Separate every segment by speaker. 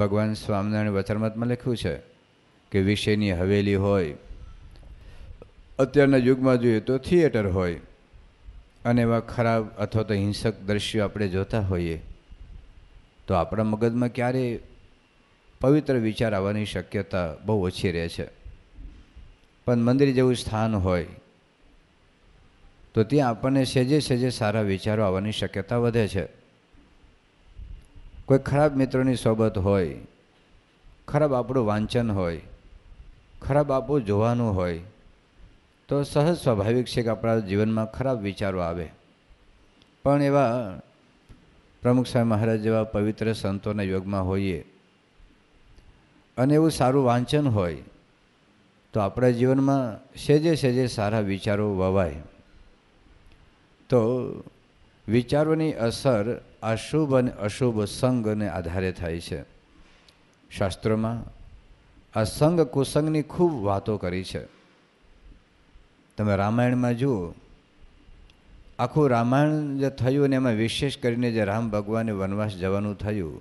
Speaker 1: ભગવાન સ્વામિનારાયણ વચરમતમાં લખ્યું છે કે વિષયની હવેલી હોય અત્યારના યુગમાં જોઈએ તો થિયેટર હોય અને એવા ખરાબ અથવા તો હિંસક દ્રશ્યો આપણે જોતા હોઈએ તો આપણા મગજમાં ક્યારે પવિત્ર વિચાર આવવાની શક્યતા બહુ ઓછી રહે છે પણ મંદિર જેવું સ્થાન હોય તો ત્યાં આપણને સેજે સેજે સારા વિચારો આવવાની શક્યતા વધે છે કોઈ ખરાબ મિત્રોની સોબત હોય ખરાબ આપણું વાંચન હોય ખરાબ આપણું જોવાનું હોય તો સહજ સ્વાભાવિક છે કે આપણા જીવનમાં ખરાબ વિચારો આવે પણ એવા પ્રમુખ સ્વામી મહારાજ જેવા પવિત્ર સંતોના યોગમાં હોઈએ અને એવું સારું વાંચન હોય તો આપણા જીવનમાં સેજે સેજે સારા વિચારો વવાય તો વિચારોની અસર અશુભ અને અશુભ સંગને આધારે થાય છે શાસ્ત્રોમાં આ સંગ કુસંગની ખૂબ વાતો કરી છે તમે રામાયણમાં જુઓ આખું રામાયણ જે થયું અને એમાં વિશેષ કરીને જે રામ ભગવાને વનવાસ જવાનું થયું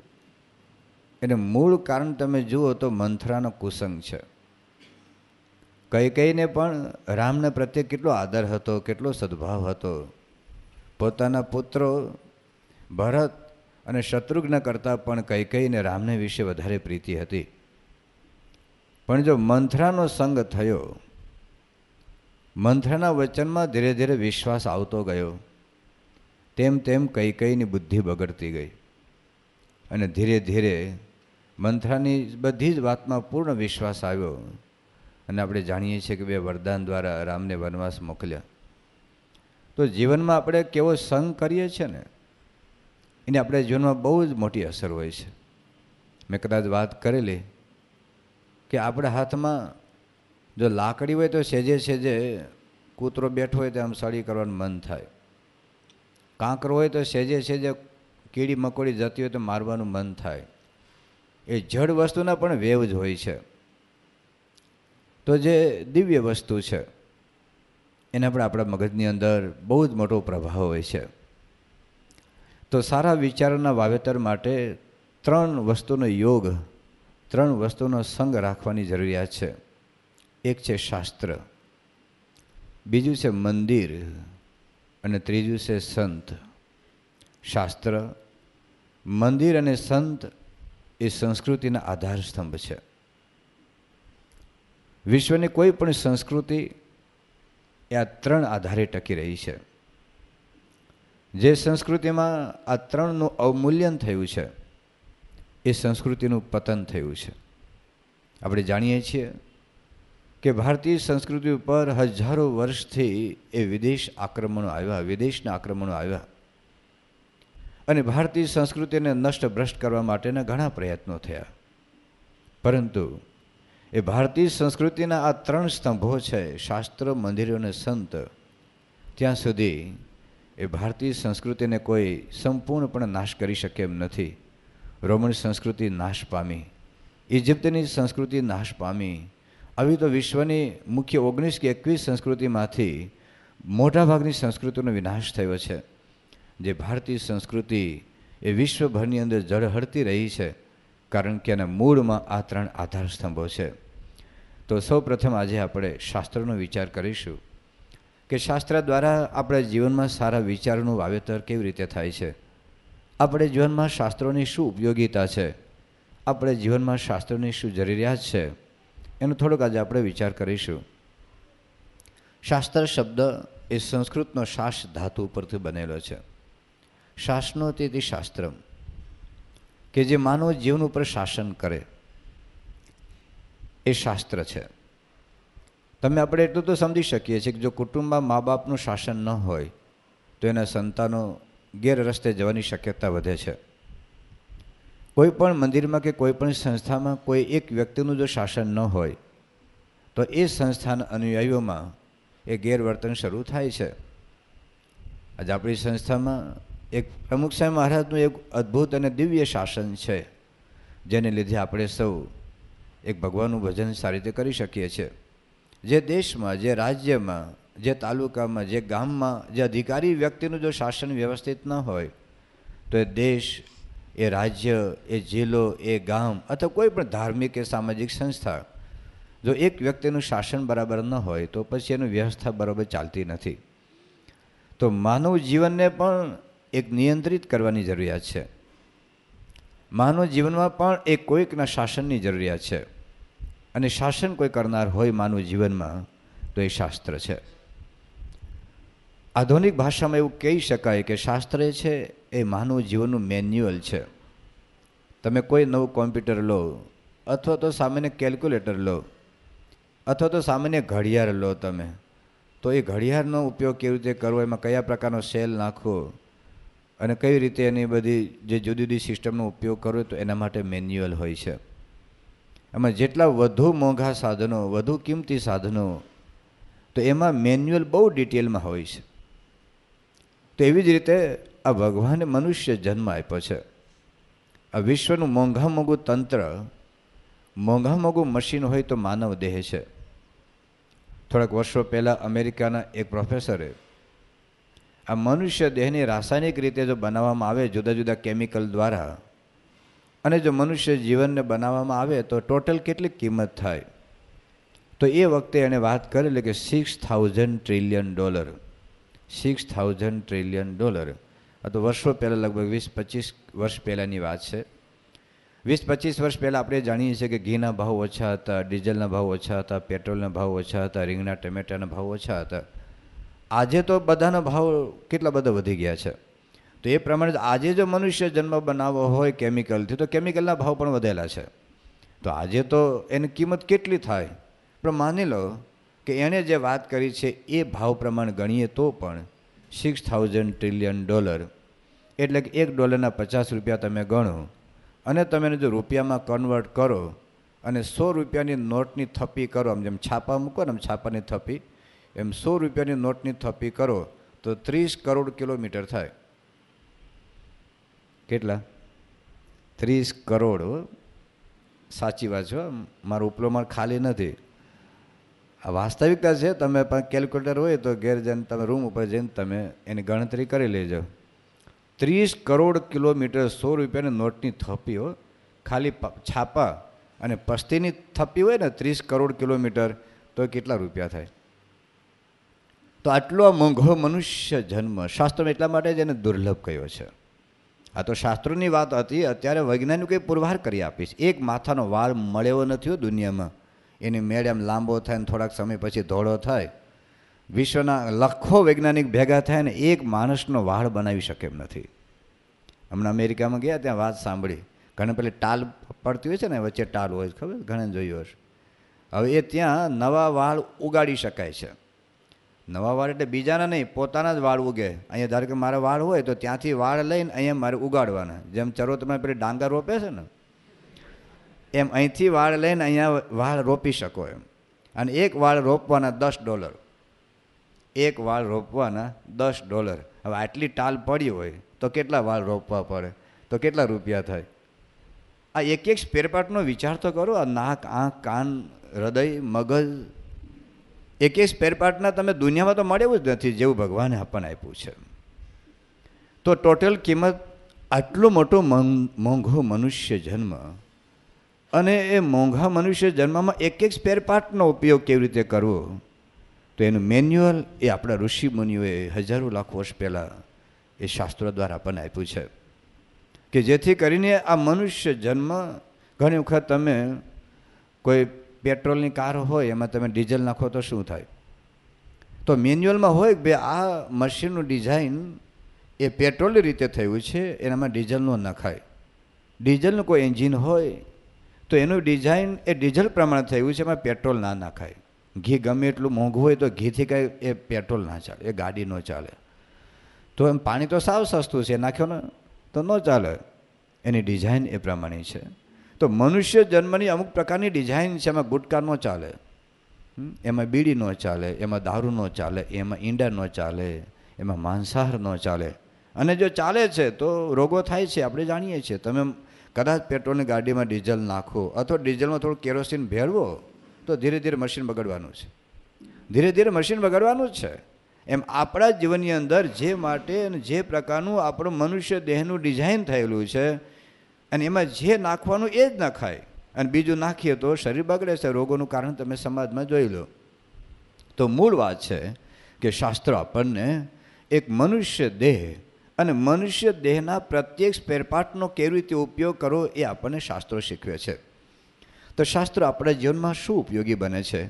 Speaker 1: એનું મૂળ કારણ તમે જુઓ તો મંથરાનો કુસંગ છે કઈ કઈને પણ રામના પ્રત્યે કેટલો આદર હતો કેટલો સદભાવ હતો પોતાના પુત્રો ભરત અને શત્રુઘ્ન કરતાં પણ કૈકેયીને રામને વિશે વધારે પ્રીતિ હતી પણ જો મંથરાનો સંગ થયો મંથરાના વચનમાં ધીરે ધીરે વિશ્વાસ આવતો ગયો તેમ તેમ કૈકેયીની બુદ્ધિ બગડતી ગઈ અને ધીરે ધીરે મંથરાની બધી જ વાતમાં પૂર્ણ વિશ્વાસ આવ્યો અને આપણે જાણીએ છીએ કે બે વરદાન દ્વારા રામને વનવાસ મોકલ્યા તો જીવનમાં આપણે કેવો સંગ કરીએ છીએ ને એની આપણા જીવનમાં બહુ જ મોટી અસર હોય છે મેં કદાચ વાત કરેલી કે આપણા હાથમાં જો લાકડી હોય તો સેજે સેજે કૂતરો બેઠો હોય તો આમ સળી કરવાનું મન થાય કાંકરો હોય તો સેજે સેજે કીડી મકોડી જતી હોય તો મારવાનું મન થાય એ જડ વસ્તુના પણ વેવ જ હોય છે તો જે દિવ્ય વસ્તુ છે એને પણ આપણા મગજની અંદર બહુ જ મોટો પ્રભાવ હોય છે તો સારા વિચારોના વાવેતર માટે ત્રણ વસ્તુનો યોગ ત્રણ વસ્તુનો સંગ રાખવાની જરૂરિયાત છે એક છે શાસ્ત્ર બીજું છે મંદિર અને ત્રીજું છે સંત શાસ્ત્ર મંદિર અને સંત એ સંસ્કૃતિના આધારસ્તંભ છે વિશ્વની કોઈ પણ સંસ્કૃતિ એ આ ત્રણ આધારે ટકી રહી છે જે સંસ્કૃતિમાં આ ત્રણનું અવમૂલ્યન થયું છે એ સંસ્કૃતિનું પતન થયું છે આપણે જાણીએ છીએ કે ભારતીય સંસ્કૃતિ ઉપર હજારો વર્ષથી એ વિદેશ આક્રમણો આવ્યા વિદેશના આક્રમણો આવ્યા અને ભારતીય સંસ્કૃતિને નષ્ટ ભ્રષ્ટ કરવા માટેના ઘણા પ્રયત્નો થયા પરંતુ એ ભારતીય સંસ્કૃતિના આ ત્રણ સ્તંભો છે શાસ્ત્ર મંદિરો અને સંત ત્યાં સુધી એ ભારતીય સંસ્કૃતિને કોઈ સંપૂર્ણપણે નાશ કરી શકે એમ નથી રોમન સંસ્કૃતિ નાશ પામી ઇજિપ્તની સંસ્કૃતિ નાશ પામી આવી તો વિશ્વની મુખ્ય ઓગણીસ કે એકવીસ સંસ્કૃતિમાંથી મોટાભાગની સંસ્કૃતિનો વિનાશ થયો છે જે ભારતીય સંસ્કૃતિ એ વિશ્વભરની અંદર જળહળતી રહી છે કારણ કે એના મૂળમાં આ ત્રણ આધારસ્તંભો છે તો સૌપ્રથમ આજે આપણે શાસ્ત્રનો વિચાર કરીશું કે શાસ્ત્ર દ્વારા આપણા જીવનમાં સારા વિચારોનું વાવેતર કેવી રીતે થાય છે આપણે જીવનમાં શાસ્ત્રોની શું ઉપયોગીતા છે આપણે જીવનમાં શાસ્ત્રોની શું જરૂરિયાત છે એનું થોડોક આજે આપણે વિચાર કરીશું શાસ્ત્ર શબ્દ એ સંસ્કૃતનો શાસ ધાતુ ઉપરથી બનેલો છે શાસનો તેથી શાસ્ત્ર કે જે માનવ જીવન ઉપર શાસન કરે એ શાસ્ત્ર છે તમે આપણે એટલું તો સમજી શકીએ છીએ કે જો કુટુંબમાં મા બાપનું શાસન ન હોય તો એના સંતાનો ગેરરસ્તે જવાની શક્યતા વધે છે કોઈ પણ મંદિરમાં કે કોઈ પણ સંસ્થામાં કોઈ એક વ્યક્તિનું જો શાસન ન હોય તો એ સંસ્થાના અનુયાયીઓમાં એ ગેરવર્તન શરૂ થાય છે આજે આપણી સંસ્થામાં એક પ્રમુખ સાહેબ મહારાજનું એક અદ્ભુત અને દિવ્ય શાસન છે જેને લીધે આપણે સૌ એક ભગવાનનું ભજન સારી રીતે કરી શકીએ છીએ જે દેશમાં જે રાજ્યમાં જે તાલુકામાં જે ગામમાં જે અધિકારી વ્યક્તિનું જો શાસન વ્યવસ્થિત ન હોય તો એ દેશ એ રાજ્ય એ જિલ્લો એ ગામ અથવા કોઈ પણ ધાર્મિક કે સામાજિક સંસ્થા જો એક વ્યક્તિનું શાસન બરાબર ન હોય તો પછી એનું વ્યવસ્થા બરાબર ચાલતી નથી તો માનવ જીવનને પણ એક નિયંત્રિત કરવાની જરૂરિયાત છે માનવ જીવનમાં પણ એ કોઈકના શાસનની જરૂરિયાત છે અને શાસન કોઈ કરનાર હોય માનવ જીવનમાં તો એ શાસ્ત્ર છે આધુનિક ભાષામાં એવું કહી શકાય કે શાસ્ત્ર છે એ માનવ જીવનનું મેન્યુઅલ છે તમે કોઈ નવું કોમ્પ્યુટર લો અથવા તો સામાન્ય કેલ્ક્યુલેટર લો અથવા તો સામાન્ય ઘડિયાળ લો તમે તો એ ઘડિયાળનો ઉપયોગ કેવી રીતે કરવો એમાં કયા પ્રકારનો સેલ નાખવો અને કઈ રીતે એની બધી જે જુદી જુદી સિસ્ટમનો ઉપયોગ કરવો તો એના માટે મેન્યુઅલ હોય છે એમાં જેટલા વધુ મોંઘા સાધનો વધુ કિંમતી સાધનો તો એમાં મેન્યુઅલ બહુ ડિટેલમાં હોય છે તો એવી જ રીતે આ ભગવાને મનુષ્ય જન્મ આપ્યો છે આ વિશ્વનું મોંઘા મોંઘું તંત્ર મોંઘા મોંઘું મશીન હોય તો માનવ દેહ છે થોડાક વર્ષો પહેલાં અમેરિકાના એક પ્રોફેસરે આ મનુષ્ય દેહને રાસાયણિક રીતે જો બનાવવામાં આવે જુદા જુદા કેમિકલ દ્વારા અને જો મનુષ્ય જીવનને બનાવવામાં આવે તો ટોટલ કેટલી કિંમત થાય તો એ વખતે એણે વાત કરેલી કે six thousand trillion dollar six thousand trillion dollar આ તો વર્ષો પહેલાં લગભગ વીસ પચીસ વર્ષ પહેલાંની વાત છે વીસ પચીસ વર્ષ પહેલાં આપણે જાણીએ છીએ કે ઘીના ભાવ ઓછા હતા ડીઝલના ભાવ ઓછા હતા પેટ્રોલના ભાવ ઓછા હતા રીંગના ટમેટાના ભાવ ઓછા હતા આજે તો બધાના ભાવ કેટલા બધા વધી ગયા છે તો એ પ્રમાણે આજે જો મનુષ્ય જન્મ બનાવવો હોય કેમિકલથી તો કેમિકલના ભાવ પણ વધેલા છે તો આજે તો એની કિંમત કેટલી થાય પણ માની લો કે એણે જે વાત કરી છે એ ભાવ પ્રમાણે ગણીએ તો પણ સિક્સ થાઉઝન્ડ ટ્રિલિયન ડોલર એટલે કે એક ડોલરના પચાસ રૂપિયા તમે ગણો અને તમે એને જો રૂપિયામાં કન્વર્ટ કરો અને સો રૂપિયાની નોટની થપ્પી કરો આમ જેમ છાપા મૂકો ને આમ છાપાની થપ્પી એમ સો રૂપિયાની નોટની થપ્પી કરો તો ત્રીસ કરોડ કિલોમીટર થાય કેટલા ત્રીસ કરોડ સાચી વાત છે મારો ઉપલો માર ખાલી નથી આ વાસ્તવિકતા છે તમે પણ કેલ્ક્યુલેટર હોય તો ઘેર જઈને તમે રૂમ ઉપર જઈને તમે એની ગણતરી કરી લેજો ત્રીસ કરોડ કિલોમીટર સો રૂપિયાની નોટની થપ્પીઓ ખાલી છાપા અને પસ્તીની થપ્પી હોય ને ત્રીસ કરોડ કિલોમીટર તો કેટલા રૂપિયા થાય તો આટલો મોંઘો મનુષ્ય જન્મ શાસ્ત્રમાં એટલા માટે જ એને દુર્લભ કહ્યો છે આ તો શાસ્ત્રોની વાત હતી અત્યારે વૈજ્ઞાનિકોએ પુરવાર કરી આપીશ એક માથાનો વાળ મળ્યો નથી દુનિયામાં એની મેળ એમ લાંબો થાય ને થોડાક સમય પછી ધોળો થાય વિશ્વના લખો વૈજ્ઞાનિક ભેગા થાય ને એક માણસનો વાળ બનાવી શકે એમ નથી હમણાં અમેરિકામાં ગયા ત્યાં વાત સાંભળી ઘણે પેલી ટાલ પડતી હોય છે ને વચ્ચે ટાલ હોય ખબર ઘણે જોયું હશે હવે એ ત્યાં નવા વાળ ઉગાડી શકાય છે નવા વાળ એટલે બીજાના નહીં પોતાના જ વાળ ઉગે અહીંયા ધારો કે મારા વાળ હોય તો ત્યાંથી વાળ લઈને અહીંયા મારે ઉગાડવાના જેમ ચરો તમે પેલી ડાંગર રોપે છે ને એમ અહીંથી વાળ લઈને અહીંયા વાળ રોપી શકો એમ અને એક વાળ રોપવાના દસ ડોલર એક વાળ રોપવાના દસ ડોલર હવે આટલી ટાલ પડી હોય તો કેટલા વાળ રોપવા પડે તો કેટલા રૂપિયા થાય આ એક એક સ્પેરપાર્ટનો વિચાર તો કરો આ નાક આંખ કાન હૃદય મગજ એકે સ્પેર પાર્ટના તમે દુનિયામાં તો મળ્યું જ નથી જેવું ભગવાને આપણને આપ્યું છે તો ટોટલ કિંમત આટલો મોટો મોંઘો મનુષ્ય જન્મ અને એ મોંઘા મનુષ્ય જન્મમાં એક એક સ્પેર પાર્ટનો ઉપયોગ કેવી રીતે કરવો તો એનું મેન્યુઅલ એ આપણા ઋષિ મુનિઓએ હજારો લાખ વર્ષ પહેલાં એ શાસ્ત્રો દ્વારા પણ આપ્યું છે કે જેથી કરીને આ મનુષ્ય જન્મ ઘણી વખત તમે કોઈ પેટ્રોલની કાર હોય એમાં તમે ડીઝલ નાખો તો શું થાય તો મેન્યુઅલમાં હોય કે આ મશીનનું ડિઝાઇન એ પેટ્રોલ રીતે થયું છે એનામાં ડીઝલનું નખાય ડીઝલનું કોઈ એન્જિન હોય તો એનું ડિઝાઇન એ ડીઝલ પ્રમાણે થયું છે એમાં પેટ્રોલ ના નાખાય ઘી ગમે એટલું મોંઘું હોય તો ઘીથી કાંઈ એ પેટ્રોલ ના ચાલે એ ગાડી ન ચાલે તો એમ પાણી તો સાવ સસ્તું છે નાખ્યો ને તો ન ચાલે એની ડિઝાઇન એ પ્રમાણે છે તો મનુષ્ય જન્મની અમુક પ્રકારની ડિઝાઇન છે એમાં ગુટકા ન ચાલે એમાં બીડી ન ચાલે એમાં દારૂ ન ચાલે એમાં ઈંડા ન ચાલે એમાં માંસાહાર ન ચાલે અને જો ચાલે છે તો રોગો થાય છે આપણે જાણીએ છીએ તમે કદાચ પેટ્રોલની ગાડીમાં ડીઝલ નાખો અથવા ડીઝલમાં થોડું કેરોસીન ભેળવો તો ધીરે ધીરે મશીન બગડવાનું છે ધીરે ધીરે મશીન બગડવાનું જ છે એમ આપણા જીવનની અંદર જે માટે અને જે પ્રકારનું આપણું મનુષ્ય દેહનું ડિઝાઇન થયેલું છે અને એમાં જે નાખવાનું એ જ નખાય અને બીજું નાખીએ તો શરીર બગડે છે રોગોનું કારણ તમે સમાજમાં જોઈ લો તો મૂળ વાત છે કે શાસ્ત્ર આપણને એક મનુષ્ય દેહ અને મનુષ્ય દેહના પ્રત્યેક સ્પેરપાર્ટનો કેવી રીતે ઉપયોગ કરવો એ આપણને શાસ્ત્રો શીખવે છે તો શાસ્ત્ર આપણા જીવનમાં શું ઉપયોગી બને છે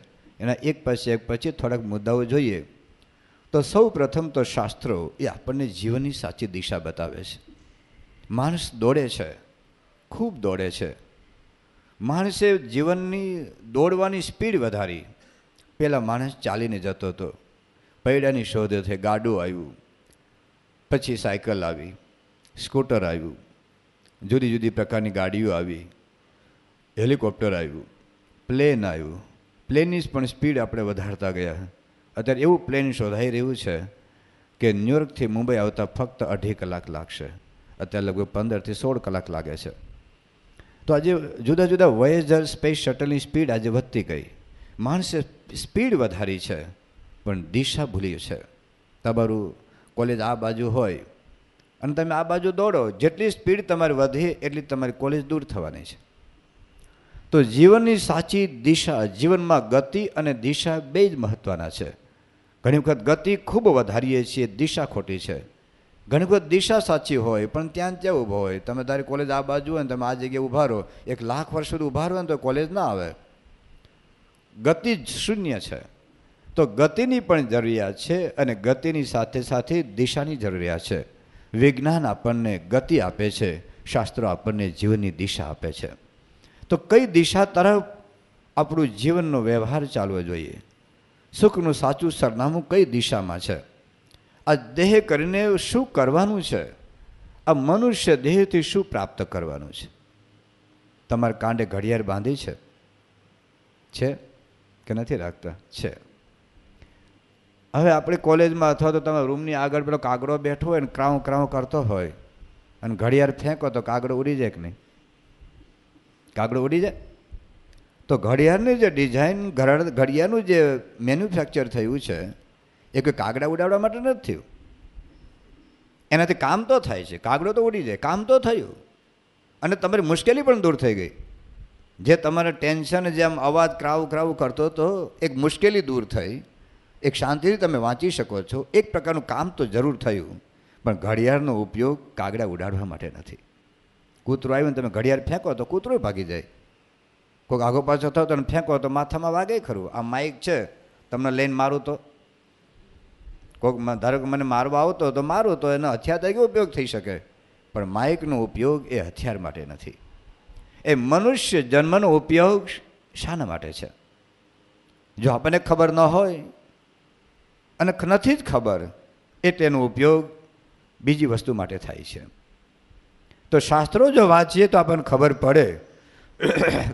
Speaker 1: એના એક પછી એક પછી થોડાક મુદ્દાઓ જોઈએ તો સૌ પ્રથમ તો શાસ્ત્રો એ આપણને જીવનની સાચી દિશા બતાવે છે માણસ દોડે છે ખૂબ દોડે છે માણસે જીવનની દોડવાની સ્પીડ વધારી પહેલાં માણસ ચાલીને જતો હતો પૈડાની શોધે થઈ ગાડું આવ્યું પછી સાયકલ આવી સ્કૂટર આવ્યું જુદી જુદી પ્રકારની ગાડીઓ આવી હેલિકોપ્ટર આવ્યું પ્લેન આવ્યું પ્લેનની પણ સ્પીડ આપણે વધારતા ગયા અત્યારે એવું પ્લેન શોધાઈ રહ્યું છે કે ન્યુયોર્કથી મુંબઈ આવતા ફક્ત અઢી કલાક લાગશે અત્યારે લગભગ પંદરથી સોળ કલાક લાગે છે તો આજે જુદા જુદા વયેજર સ્પેસ શટલની સ્પીડ આજે વધતી ગઈ માણસે સ્પીડ વધારી છે પણ દિશા ભૂલી છે તમારું કોલેજ આ બાજુ હોય અને તમે આ બાજુ દોડો જેટલી સ્પીડ તમારે વધે એટલી તમારી કોલેજ દૂર થવાની છે તો જીવનની સાચી દિશા જીવનમાં ગતિ અને દિશા બે જ મહત્ત્વના છે ઘણી વખત ગતિ ખૂબ વધારીએ છીએ દિશા ખોટી છે ઘણી વખત દિશા સાચી હોય પણ ત્યાં ત્યાં ઊભો હોય તમે તારી કોલેજ આ બાજુ હોય ને તમે આ જગ્યાએ ઊભા રહો એક લાખ વર્ષ સુધી ઊભા રહો ને તો કોલેજ ના આવે ગતિ શૂન્ય છે તો ગતિની પણ જરૂરિયાત છે અને ગતિની સાથે સાથે દિશાની જરૂરિયાત છે વિજ્ઞાન આપણને ગતિ આપે છે શાસ્ત્રો આપણને જીવનની દિશા આપે છે તો કઈ દિશા તરફ આપણું જીવનનો વ્યવહાર ચાલવો જોઈએ સુખનું સાચું સરનામું કઈ દિશામાં છે આ દેહ કરીને શું કરવાનું છે આ મનુષ્ય દેહથી શું પ્રાપ્ત કરવાનું છે તમારે કાંડે ઘડિયાળ બાંધી છે છે કે નથી રાખતા છે હવે આપણે કોલેજમાં અથવા તો તમે રૂમની આગળ પેલો કાગડો બેઠો હોય ને ક્રાઉ ક્રાઉ કરતો હોય અને ઘડિયાળ ફેંકો તો કાગડો ઉડી જાય કે નહીં કાગડો ઉડી જાય તો ઘડિયાળની જે ડિઝાઇન ઘડિયાળનું જે મેન્યુફેક્ચર થયું છે એ કોઈ કાગડા ઉડાવવા માટે નથી થયું એનાથી કામ તો થાય છે કાગડો તો ઉડી જાય કામ તો થયું અને તમારી મુશ્કેલી પણ દૂર થઈ ગઈ જે તમારા ટેન્શન જેમ અવાજ ક્રાવ ક્રાવ કરતો હતો એક મુશ્કેલી દૂર થઈ એક શાંતિથી તમે વાંચી શકો છો એક પ્રકારનું કામ તો જરૂર થયું પણ ઘડિયાળનો ઉપયોગ કાગડા ઉડાડવા માટે નથી કૂતરું આવ્યું તમે ઘડિયાળ ફેંકો તો કૂતરો ભાગી જાય કોઈક આગો પાછો થયો તો ફેંકો તો માથામાં વાગે ખરું આ માઇક છે તમને લઈને મારું તો કોઈક ધારો કે મને મારવા આવતો તો મારો તો એનો હથિયાર તરીકે ઉપયોગ થઈ શકે પણ માઇકનો ઉપયોગ એ હથિયાર માટે નથી એ મનુષ્ય જન્મનો ઉપયોગ શાના માટે છે જો આપણને ખબર ન હોય અને નથી જ ખબર એ તેનો ઉપયોગ બીજી વસ્તુ માટે થાય છે તો શાસ્ત્રો જો વાંચીએ તો આપણને ખબર પડે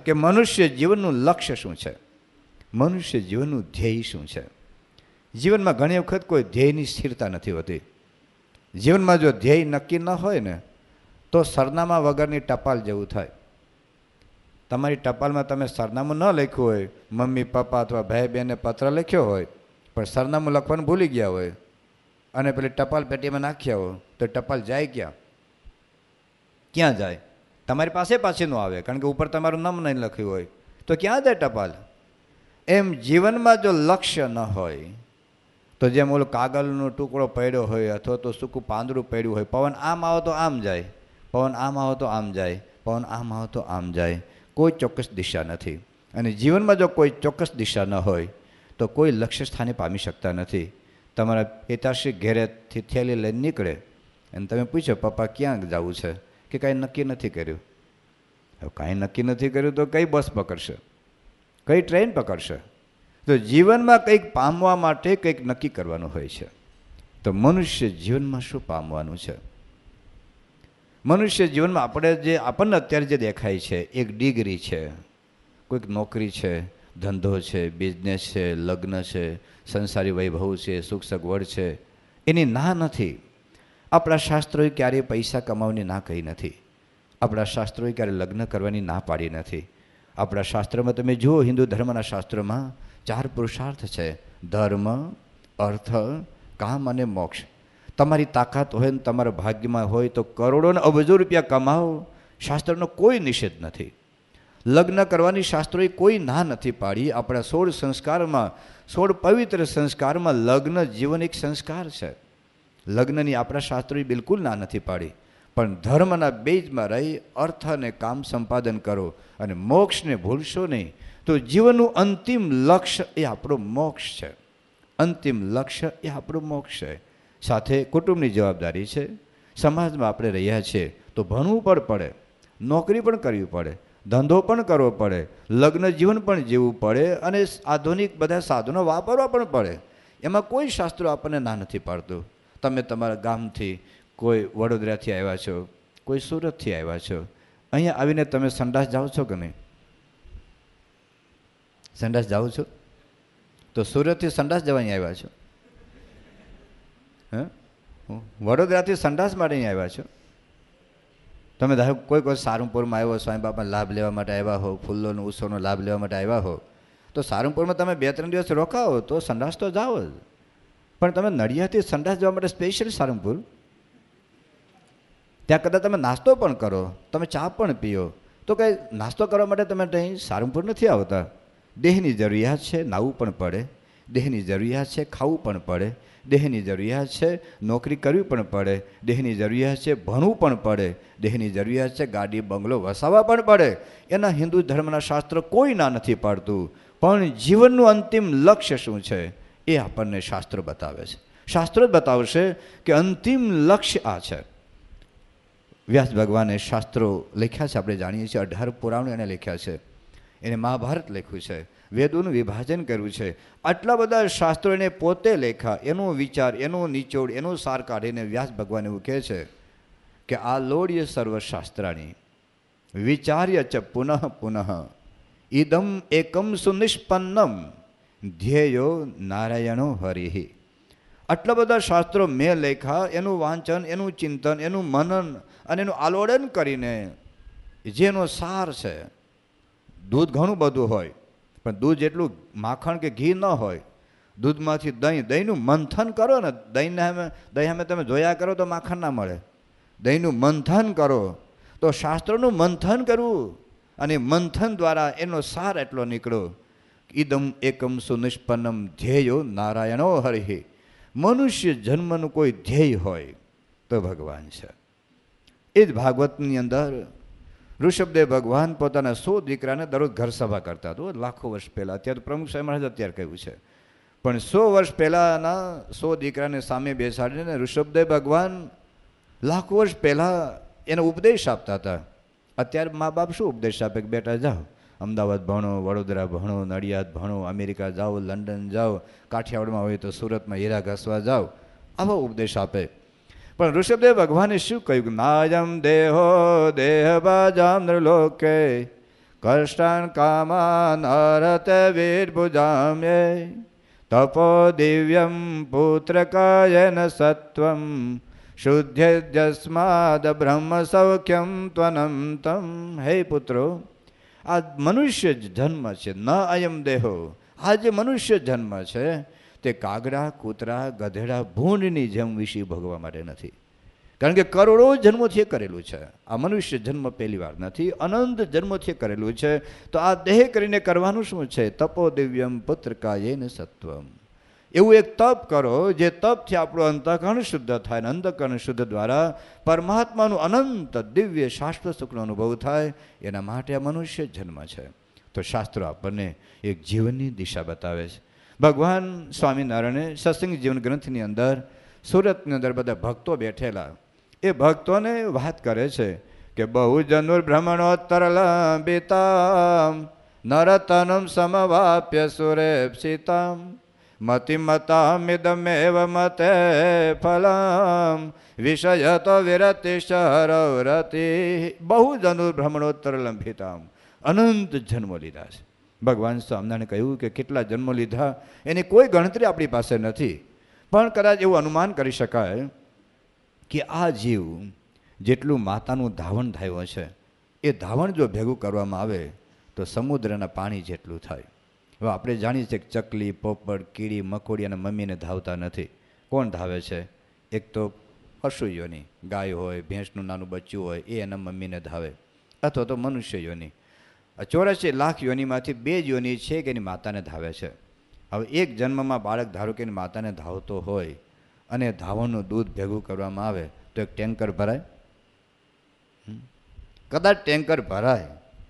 Speaker 1: કે મનુષ્ય જીવનનું લક્ષ્ય શું છે મનુષ્ય જીવનનું ધ્યેય શું છે જીવનમાં ઘણી વખત કોઈ ધ્યેયની સ્થિરતા નથી હોતી જીવનમાં જો ધ્યેય નક્કી ન હોય ને તો સરનામા વગરની ટપાલ જેવું થાય તમારી ટપાલમાં તમે સરનામું ન લખ્યું હોય મમ્મી પપ્પા અથવા ભાઈ બહેને પત્ર લખ્યો હોય પણ સરનામું લખવાનું ભૂલી ગયા હોય અને પેલી ટપાલ પેટીમાં નાખ્યા હોય તો ટપાલ જાય ક્યાં ક્યાં જાય તમારી પાસે પાછી ન આવે કારણ કે ઉપર તમારું નામ નહીં લખ્યું હોય તો ક્યાં જાય ટપાલ એમ જીવનમાં જો લક્ષ્ય ન હોય તો જેમ ઓલો કાગળનો ટુકડો પડ્યો હોય અથવા તો સૂકું પાંદડું પડ્યું હોય પવન આમ આવો તો આમ જાય પવન આમ આવો તો આમ જાય પવન આમ આવો તો આમ જાય કોઈ ચોક્કસ દિશા નથી અને જીવનમાં જો કોઈ ચોક્કસ દિશા ન હોય તો કોઈ લક્ષ્ય સ્થાને પામી શકતા નથી તમારા પિતાશ્રી ઘેરેથી થેલી લઈને નીકળે અને તમે પૂછો પપ્પા ક્યાં જવું છે કે કાંઈ નક્કી નથી કર્યું હવે કાંઈ નક્કી નથી કર્યું તો કઈ બસ પકડશે કઈ ટ્રેન પકડશે તો જીવનમાં કંઈક પામવા માટે કંઈક નક્કી કરવાનું હોય છે તો મનુષ્ય જીવનમાં શું પામવાનું છે મનુષ્ય જીવનમાં આપણે જે આપણને અત્યારે જે દેખાય છે એક ડિગ્રી છે કોઈક નોકરી છે ધંધો છે બિઝનેસ છે લગ્ન છે સંસારી વૈભવ છે સુખ સગવડ છે એની ના નથી આપણા શાસ્ત્રોએ ક્યારેય પૈસા કમાવાની ના કહી નથી આપણા શાસ્ત્રોએ ક્યારેય લગ્ન કરવાની ના પાડી નથી આપણા શાસ્ત્રમાં તમે જુઓ હિન્દુ ધર્મના શાસ્ત્રોમાં ચાર પુરુષાર્થ છે ધર્મ અર્થ કામ અને મોક્ષ તમારી તાકાત હોય ને તમારા ભાગ્યમાં હોય તો કરોડો અબજો રૂપિયા કમાવો શાસ્ત્રનો કોઈ નિષેધ નથી લગ્ન કરવાની શાસ્ત્રોએ કોઈ ના નથી પાડી આપણા સોળ સંસ્કારમાં સોળ પવિત્ર સંસ્કારમાં લગ્ન જીવન એક સંસ્કાર છે લગ્નની આપણા શાસ્ત્રોએ બિલકુલ ના નથી પાડી પણ ધર્મના બેજમાં રહી અર્થ અને કામ સંપાદન કરો અને મોક્ષને ભૂલશો નહીં તો જીવનનું અંતિમ લક્ષ્ય એ આપણો મોક્ષ છે અંતિમ લક્ષ્ય એ આપણો મોક્ષ છે સાથે કુટુંબની જવાબદારી છે સમાજમાં આપણે રહ્યા છીએ તો ભણવું પણ પડે નોકરી પણ કરવી પડે ધંધો પણ કરવો પડે લગ્ન જીવન પણ જીવવું પડે અને આધુનિક બધા સાધનો વાપરવા પણ પડે એમાં કોઈ શાસ્ત્રો આપણને ના નથી પાડતું તમે તમારા ગામથી કોઈ વડોદરાથી આવ્યા છો કોઈ સુરતથી આવ્યા છો અહીંયા આવીને તમે સંડાસ જાઓ છો કે નહીં સંડાસ જાઉં છું તો સુરતથી સંડાસ જવાની આવ્યા છું હં વડોદરાથી સંડાસ માટે આવ્યા છું તમે ધારો કોઈ કોઈ સારંગપુરમાં આવ્યો સ્વામીબાપા લાભ લેવા માટે આવ્યા હો ફૂલોનો ઉત્સવનો લાભ લેવા માટે આવ્યા હો તો સારંગપુરમાં તમે બે ત્રણ દિવસ રોકાઓ તો સંડાસ તો જાઓ જ પણ તમે નડિયાથી સંડાસ જવા માટે સ્પેશિયલ સારંગપુર ત્યાં કદાચ તમે નાસ્તો પણ કરો તમે ચા પણ પીઓ તો કંઈ નાસ્તો કરવા માટે તમે અહીં સારંગપુર નથી આવતા દેહની જરૂરિયાત છે નાવું પણ પડે દેહની જરૂરિયાત છે ખાવું પણ પડે દેહની જરૂરિયાત છે નોકરી કરવી પણ પડે દેહની જરૂરિયાત છે ભણવું પણ પડે દેહની જરૂરિયાત છે ગાડી બંગલો વસાવવા પણ પડે એના હિન્દુ ધર્મના શાસ્ત્ર કોઈ ના નથી પાડતું પણ જીવનનું અંતિમ લક્ષ્ય શું છે એ આપણને શાસ્ત્ર બતાવે છે શાસ્ત્ર બતાવશે કે અંતિમ લક્ષ્ય આ છે વ્યાસ ભગવાને શાસ્ત્રો લખ્યા છે આપણે જાણીએ છીએ અઢાર પુરાણો એને લખ્યા છે એને મહાભારત લખ્યું છે વેદોનું વિભાજન કર્યું છે આટલા બધા શાસ્ત્રો એને પોતે લેખા એનો વિચાર એનો નિચોડ એનો સાર કાઢીને વ્યાસ ભગવાન એવું કહે છે કે આ લોડ્ય સર્વશાસ્ત્રાણી વિચાર્ય ચ પુનઃ પુનઃ ઇદમ એકમ સુનિષ્પન્નમ ધ્યેયો નારાયણો હરિહિ આટલા બધા શાસ્ત્રો મેં લેખા એનું વાંચન એનું ચિંતન એનું મનન અને એનું આલોડન કરીને જેનો સાર છે દૂધ ઘણું બધું હોય પણ દૂધ જેટલું માખણ કે ઘી ન હોય દૂધમાંથી દહીં દહીંનું મંથન કરો ને દહીંને અમે દહીં અમે તમે જોયા કરો તો માખણ ના મળે દહીંનું મંથન કરો તો શાસ્ત્રનું મંથન કરવું અને મંથન દ્વારા એનો સાર એટલો નીકળો ઇદમ એકમ સુનિષ્પન્નમ ધ્યેયો નારાયણો હરિ મનુષ્ય જન્મનું કોઈ ધ્યેય હોય તો ભગવાન છે એ જ ભાગવતની અંદર ઋષભદેવ ભગવાન પોતાના સો દીકરાને દરરોજ ઘર સભા કરતા હતો લાખો વર્ષ પહેલાં અત્યારે પ્રમુખ સાહેબ મહારાજ અત્યારે કહ્યું છે પણ સો વર્ષ પહેલાંના સો દીકરાને સામે બેસાડીને ઋષભદેવ ભગવાન લાખો વર્ષ પહેલાં એને ઉપદેશ આપતા હતા અત્યારે મા બાપ શું ઉપદેશ આપે કે બેટા જાઓ અમદાવાદ ભણો વડોદરા ભણો નડિયાદ ભણો અમેરિકા જાઓ લંડન જાઓ કાઠિયાવાડમાં હોય તો સુરતમાં હીરા ઘસવા જાઓ આવો ઉપદેશ આપે પણ ઋષભદેવ ભગવાને શું કહ્યું નાયમ દેહો દેહ બાજામ નૃલોકે કષ્ટાન કામાન હરત વીરભુજામ્ય તપો દિવ્યમ પુત્રકાયન સત્વમ શુદ્ધ્યસ્માદ બ્રહ્મ સૌખ્યમ ત્વનમ તમ હે પુત્રો આ મનુષ્ય જન્મ છે ન અયમ દેહો આ જે મનુષ્ય જન્મ છે તે કાગડા કૂતરા ગધેડા ભૂંડની જેમ વિશે ભોગવા માટે નથી કારણ કે કરોડો જન્મોથી કરેલું છે આ મનુષ્ય જન્મ પહેલી વાર નથી અનંત જન્મથી કરેલું છે તો આ દેહ કરીને કરવાનું શું છે તપો દિવ્યમ પુત્રકાયેન સત્વમ એવું એક તપ કરો જે તપથી આપણું અંતઃકરણ શુદ્ધ થાય અને અંતઃકરણ શુદ્ધ દ્વારા પરમાત્માનું અનંત દિવ્ય શાસ્ત્ર સુખનો અનુભવ થાય એના માટે આ મનુષ્ય જન્મ છે તો શાસ્ત્રો આપણને એક જીવનની દિશા બતાવે છે ભગવાન સ્વામિનારાયણે સત્સંગ જીવન ગ્રંથની અંદર સુરતની અંદર બધા ભક્તો બેઠેલા એ ભક્તોને વાત કરે છે કે બહુ જનુર ભ્રમણોત્તર લંબિતામ નરતનમ સમવાપ્ય સુરેપ્સિતામ મતિમતામિદમેવ મતે ફલમ વિષય તો વિરતિ શરવરતિ બહુ જનુર ભ્રમણોત્તર અનંત જન્મ લીધા છે ભગવાન સ્વામિનારાયણે કહ્યું કે કેટલા જન્મ લીધા એની કોઈ ગણતરી આપણી પાસે નથી પણ કદાચ એવું અનુમાન કરી શકાય કે આ જીવ જેટલું માતાનું ધાવણ થયું છે એ ધાવણ જો ભેગું કરવામાં આવે તો સમુદ્રના પાણી જેટલું થાય હવે આપણે જાણીએ છીએ કે ચકલી પોપડ કીડી મકોડી અને મમ્મીને ધાવતા નથી કોણ ધાવે છે એક તો પશુ યોની ગાય હોય ભેંસનું નાનું બચ્ચું હોય એ એના મમ્મીને ધાવે અથવા તો મનુષ્ય ચોરાસી લાખ યોનીમાંથી બે જ યોની છે કે એની માતાને ધાવે છે હવે એક જન્મમાં બાળક ધારો કે એની માતાને ધાવતો હોય અને ધાવણનું દૂધ ભેગું કરવામાં આવે તો એક ટેન્કર ભરાય કદાચ ટેન્કર ભરાય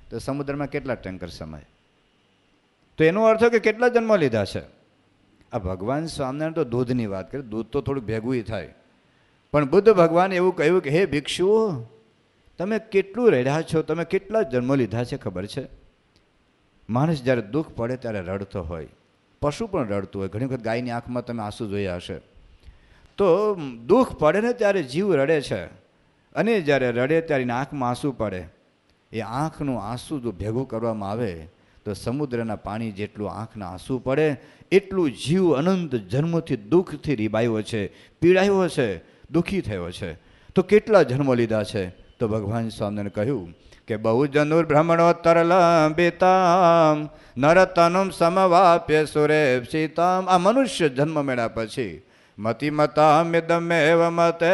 Speaker 1: તો સમુદ્રમાં કેટલા ટેન્કર સમાય તો એનો અર્થ કે કેટલા જન્મ લીધા છે આ ભગવાન સ્વામિનારાયણ તો દૂધની વાત કરે દૂધ તો થોડું ભેગું થાય પણ બુદ્ધ ભગવાન એવું કહ્યું કે હે ભિક્ષુઓ તમે કેટલું રડ્યા છો તમે કેટલા જન્મ લીધા છે ખબર છે માણસ જ્યારે દુઃખ પડે ત્યારે રડતો હોય પશુ પણ રડતું હોય ઘણી વખત ગાયની આંખમાં તમે આંસુ જોયા હશે તો દુઃખ પડે ને ત્યારે જીવ રડે છે અને જ્યારે રડે ત્યારે આંખમાં આંસુ પડે એ આંખનું આંસુ જો ભેગું કરવામાં આવે તો સમુદ્રના પાણી જેટલું આંખના આંસુ પડે એટલું જીવ અનંત જન્મથી દુઃખથી રીબાયો છે પીડાયો છે દુઃખી થયો છે તો કેટલા જન્મ લીધા છે તો ભગવાન સ્વામીને કહ્યું કે બહુ જનુર ભ્રમણો તરલ બેતામ નરતનમ સમવાપ્ય સુરેપ સીતામ આ મનુષ્ય જન્મ મેળ્યા પછી મતિમતામિદમેવ મતે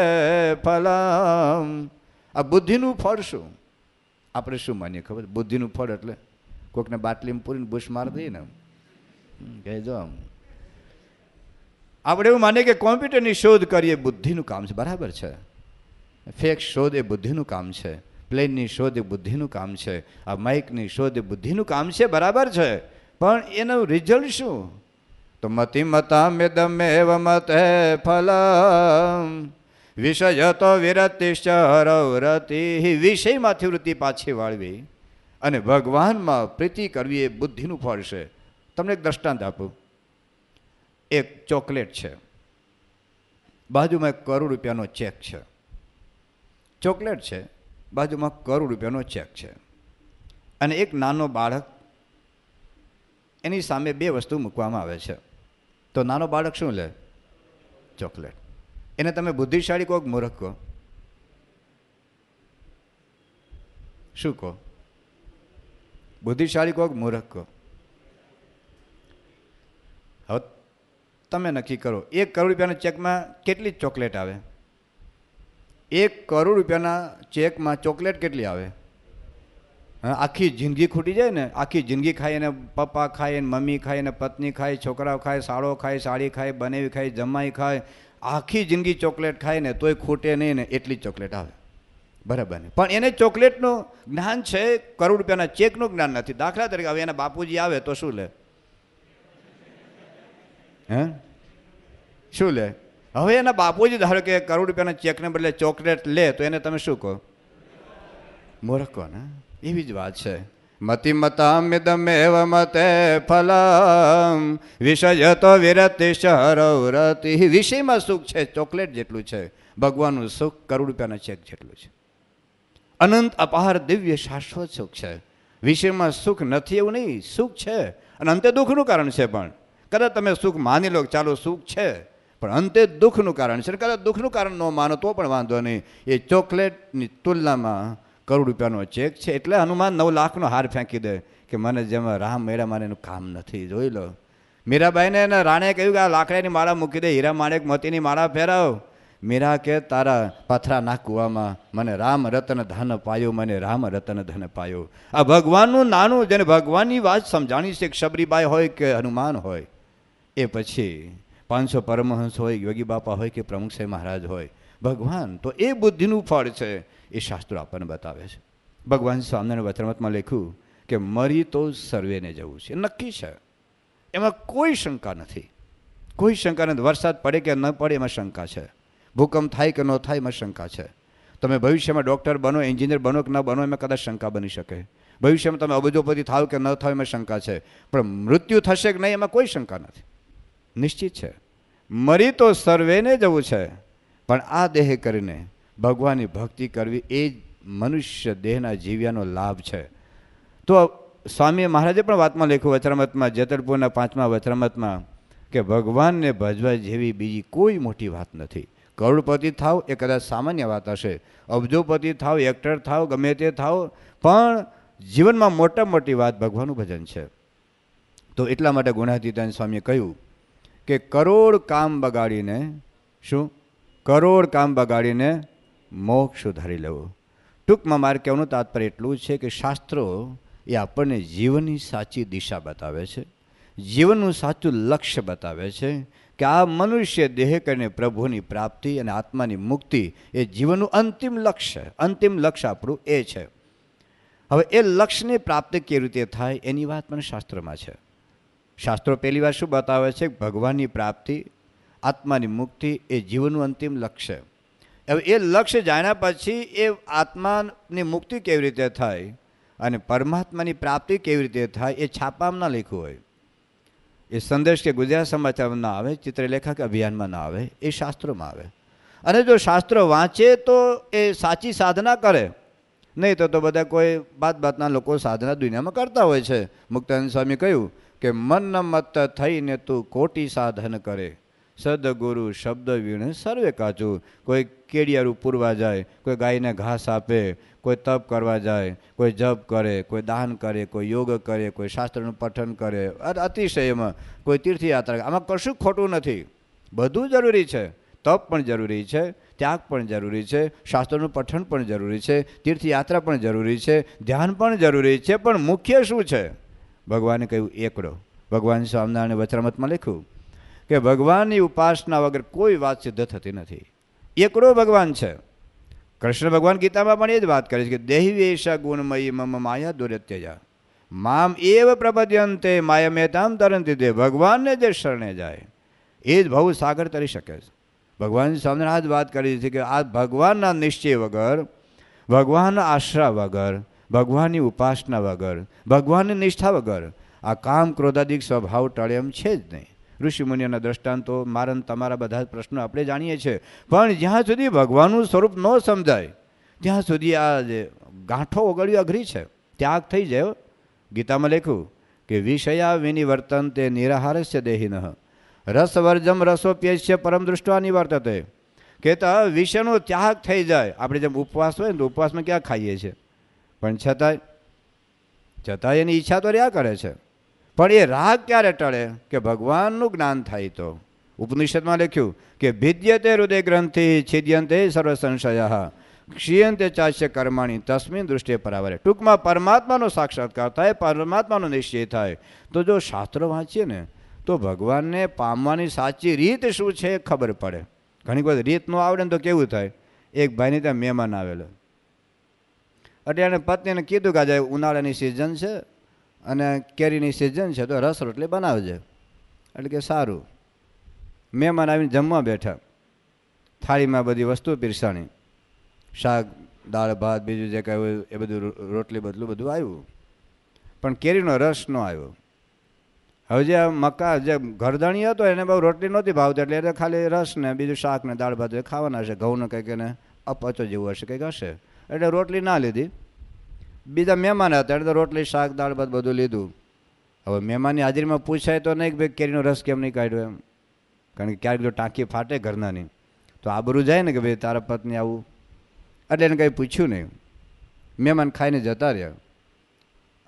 Speaker 1: ફલમ આ બુદ્ધિનું ફળ શું આપણે શું માનીએ ખબર બુદ્ધિનું ફળ એટલે કોઈકને બાટલીમાં પૂરીને બુશ માર દઈએ ને કહેજો આમ આપણે એવું માનીએ કે કોમ્પ્યુટરની શોધ કરીએ બુદ્ધિનું કામ છે બરાબર છે ફેક શોધ એ બુદ્ધિનું કામ છે પ્લેનની શોધ એ બુદ્ધિનું કામ છે આ માઇકની શોધ એ બુદ્ધિનું કામ છે બરાબર છે પણ એનું રિઝલ્ટ શું તો મતિ મત હે ફલ વિષય તો વિરતિ હરવરતિ વિષયમાંથી વૃત્તિ પાછી વાળવી અને ભગવાનમાં પ્રીતિ કરવી એ બુદ્ધિનું ફળ છે તમને એક દ્રષ્ટાંત આપું એક ચોકલેટ છે બાજુમાં એક કરોડ રૂપિયાનો ચેક છે ચોકલેટ છે બાજુમાં કરોડ રૂપિયાનો ચેક છે અને એક નાનો બાળક એની સામે બે વસ્તુ મૂકવામાં આવે છે તો નાનો બાળક શું લે ચોકલેટ એને તમે બુદ્ધિશાળી કહો મૂર્ખ કહો શું કહો બુદ્ધિશાળી કહો મૂર્ખ કહો હવે તમે નક્કી કરો એક કરોડ રૂપિયાના ચેકમાં કેટલી ચોકલેટ આવે એક કરોડ રૂપિયાના ચેકમાં ચોકલેટ કેટલી આવે આખી જિંદગી ખૂટી જાય ને આખી જિંદગી ખાય એને પપ્પા ખાય અને મમ્મી ખાય અને પત્ની ખાય છોકરાઓ ખાય સાળો ખાય સાડી ખાય બનેવી ખાય જમાઈ ખાય આખી જિંદગી ચોકલેટ ખાય ને તોય ખૂટે નહીં ને એટલી ચોકલેટ આવે બરાબર ને પણ એને ચોકલેટનું જ્ઞાન છે કરોડ રૂપિયાના ચેકનું જ્ઞાન નથી દાખલા તરીકે હવે એના બાપુજી આવે તો શું લે હે શું લે હવે એના બાપુજી ધારો કે કરોડ રૂપિયાના ચેકને બદલે ચોકલેટ લે તો એને તમે શું કહો મૂર્ખો ને એવી જ વાત છે મતિમતામિદમેવ મતે ફલમ વિષય તો વિરતિ શરવરતિ વિષયમાં સુખ છે ચોકલેટ જેટલું છે ભગવાનનું સુખ કરોડ રૂપિયાના ચેક જેટલું છે અનંત અપાર દિવ્ય શાશ્વત સુખ છે વિષયમાં સુખ નથી એવું નહીં સુખ છે અને અંતે દુઃખનું કારણ છે પણ કદાચ તમે સુખ માની લો ચાલો સુખ છે પણ અંતે દુઃખનું કારણ છે કદાચ દુઃખનું કારણ ન માનો તો પણ વાંધો નહીં એ ચોકલેટની તુલનામાં કરોડ રૂપિયાનો ચેક છે એટલે હનુમાન નવ લાખનો હાર ફેંકી દે કે મને જેમાં રામ મેળા મારે એનું કામ નથી જોઈ લો મીરાબાઈને એને રાણે કહ્યું કે આ લાકડાની માળા મૂકી દે હીરા માણેક મોતીની માળા ફેરાવ મીરા કે તારા પથરાના કૂવામાં મને રામ રત્ન ધન પાયો મને રામ રતન ધન પાયો આ ભગવાનનું નાનું જેને ભગવાનની વાત સમજાણી છે કે શબરીબાઈ હોય કે હનુમાન હોય એ પછી પાંચસો પરમહંસ હોય યોગી બાપા હોય કે પ્રમુખ સાહેબ મહારાજ હોય ભગવાન તો એ બુદ્ધિનું ફળ છે એ શાસ્ત્રો આપણને બતાવે છે ભગવાન સ્વામિનારાયણ વચનમતમાં લખ્યું કે મરી તો સર્વેને જવું છે નક્કી છે એમાં કોઈ શંકા નથી કોઈ શંકા નથી વરસાદ પડે કે ન પડે એમાં શંકા છે ભૂકંપ થાય કે ન થાય એમાં શંકા છે તમે ભવિષ્યમાં ડૉક્ટર બનો એન્જિનિયર બનો કે ન બનો એમાં કદાચ શંકા બની શકે ભવિષ્યમાં તમે અબજોપતિ થાવ કે ન થાવ એમાં શંકા છે પણ મૃત્યુ થશે કે નહીં એમાં કોઈ શંકા નથી નિશ્ચિત છે મરી તો સર્વેને જવું છે પણ આ દેહ કરીને ભગવાનની ભક્તિ કરવી એ જ મનુષ્ય દેહના જીવ્યાનો લાભ છે તો સ્વામી મહારાજે પણ વાતમાં લખ્યું વચરામતમાં જેતરપુરના પાંચમા વચરામતમાં કે ભગવાનને ભજવા જેવી બીજી કોઈ મોટી વાત નથી કરોડપતિ થાવ એ કદાચ સામાન્ય વાત હશે અબજોપતિ થાવ એક્ટર થાવ ગમે તે થાવ પણ જીવનમાં મોટા મોટી વાત ભગવાનનું ભજન છે તો એટલા માટે ગુણાતીતાન સ્વામીએ કહ્યું કે કરોડ કામ બગાડીને શું કરોડ કામ બગાડીને મોક્ષ સુધારી લેવો ટૂંકમાં મારે કહેવાનું તાત્પર્ય એટલું છે કે શાસ્ત્રો એ આપણને જીવનની સાચી દિશા બતાવે છે જીવનનું સાચું લક્ષ્ય બતાવે છે કે આ મનુષ્ય દેહ કરીને પ્રભુની પ્રાપ્તિ અને આત્માની મુક્તિ એ જીવનનું અંતિમ લક્ષ્ય અંતિમ લક્ષ્ય આપણું એ છે હવે એ લક્ષ્યની પ્રાપ્તિ કેવી રીતે થાય એની વાત પણ શાસ્ત્રમાં છે શાસ્ત્રો પહેલી વાર શું બતાવે છે ભગવાનની પ્રાપ્તિ આત્માની મુક્તિ એ જીવનનું અંતિમ લક્ષ્ય હવે એ લક્ષ્ય જાણ્યા પછી એ આત્માની મુક્તિ કેવી રીતે થાય અને પરમાત્માની પ્રાપ્તિ કેવી રીતે થાય એ છાપામાં ના લખ્યું હોય એ સંદેશ કે ગુજરાત સમાચારમાં ના આવે ચિત્રલેખક અભિયાનમાં ના આવે એ શાસ્ત્રોમાં આવે અને જો શાસ્ત્ર વાંચે તો એ સાચી સાધના કરે નહીં તો તો બધા કોઈ બાત બાતના લોકો સાધના દુનિયામાં કરતા હોય છે મુક્તાનંદ સ્વામી કહ્યું કે મન મત થઈને તું કોટી સાધન કરે સદગુરુ શબ્દ વીણે સર્વે કાચું કોઈ કેડિયારું પૂરવા જાય કોઈ ગાયને ઘાસ આપે કોઈ તપ કરવા જાય કોઈ જપ કરે કોઈ દાન કરે કોઈ યોગ કરે કોઈ શાસ્ત્રનું પઠન કરે અતિશયમાં કોઈ તીર્થયાત્રા આમાં કશું ખોટું નથી બધું જરૂરી છે તપ પણ જરૂરી છે ત્યાગ પણ જરૂરી છે શાસ્ત્રનું પઠન પણ જરૂરી છે તીર્થયાત્રા પણ જરૂરી છે ધ્યાન પણ જરૂરી છે પણ મુખ્ય શું છે ભગવાને કહ્યું એકડો ભગવાન સ્વામિનારાયણ વચરામતમાં લખ્યું કે ભગવાનની ઉપાસના વગર કોઈ વાત સિદ્ધ થતી નથી એકડો ભગવાન છે કૃષ્ણ ભગવાન ગીતામાં પણ એ જ વાત કરે છે કે દેહી એશા ગુણમયી મમ માયા દુરત્યજા મામ એવ પ્રપદ્યંતે માયા મહેતામ તરંતી દે ભગવાનને જે શરણે જાય એ જ ભવ સાગર તરી શકે છે ભગવાન સામે આ જ વાત કરી છે કે આ ભગવાનના નિશ્ચય વગર ભગવાનના આશરા વગર ભગવાનની ઉપાસના વગર ભગવાનની નિષ્ઠા વગર આ કામ ક્રોધાદિક સ્વભાવ ટળે એમ છે જ નહીં ઋષિમુનિઓના દ્રષ્ટાંતો મારા તમારા બધા જ પ્રશ્નો આપણે જાણીએ છીએ પણ જ્યાં સુધી ભગવાનનું સ્વરૂપ ન સમજાય ત્યાં સુધી આ જે ગાંઠો ઓગળ્યું અઘરી છે ત્યાગ થઈ જાય ગીતામાં લખ્યું કે વિષયા વિનિવર્તન તે નિરાહારસ્ય દેહીન રસવર્જમ રસોપ્યસ્ય પરમ દૃષ્ટવા નિવર્તતે કહેતા વિષયનો ત્યાગ થઈ જાય આપણે જેમ ઉપવાસ હોય ને તો ઉપવાસમાં ક્યાં ખાઈએ છીએ પણ છતાંય છતાંય એની ઈચ્છા તો રહ્યા કરે છે પણ એ રાગ ક્યારે ટળે કે ભગવાનનું જ્ઞાન થાય તો ઉપનિષદમાં લખ્યું કે ભિદ્યતે હૃદય ગ્રંથિ છિદ્યંતે સર્વ સંશયા ક્ષીયંતે ચાશ્ય કર્માણી તસ્મિન દૃષ્ટિએ પરાવરે ટૂંકમાં પરમાત્માનો સાક્ષાત્કાર થાય પરમાત્માનો નિશ્ચય થાય તો જો શાસ્ત્રો વાંચીએ ને તો ભગવાનને પામવાની સાચી રીત શું છે ખબર પડે ઘણી વખત રીત ન આવડે ને તો કેવું થાય એક ભાઈને ત્યાં મહેમાન આવેલો એટલે એને પત્નીને કીધું કે આજે ઉનાળાની સિઝન છે અને કેરીની સિઝન છે તો રસ રોટલી બનાવજે એટલે કે સારું મહેમાન આવીને જમવા બેઠા થાળીમાં બધી વસ્તુ પીરસાણી શાક દાળ ભાત બીજું જે કાંઈ હોય એ બધું રોટલી બદલું બધું આવ્યું પણ કેરીનો રસ ન આવ્યો હવે જે મકા જે ઘરધણી હતો એને બહુ રોટલી નહોતી ભાવતી એટલે એને ખાલી રસ ને બીજું શાક ને દાળ ભાત ખાવાના હશે ઘઉંને કંઈક એને અપચો જેવું હશે કંઈક હશે એટલે રોટલી ના લીધી બીજા મહેમાન હતા એટલે રોટલી શાક દાળ ભાત બધું લીધું હવે મહેમાનની હાજરીમાં પૂછાય તો નહીં કે ભાઈ કેરીનો રસ કેમ નહીં કાઢ્યો એમ કારણ કે ક્યારેક જો ટાંકી ફાટે ઘરનાની તો આબરું જાય ને કે ભાઈ તારા પત્ની આવું એટલે એને કંઈ પૂછ્યું નહીં મહેમાન ખાઈને જતા રહ્યા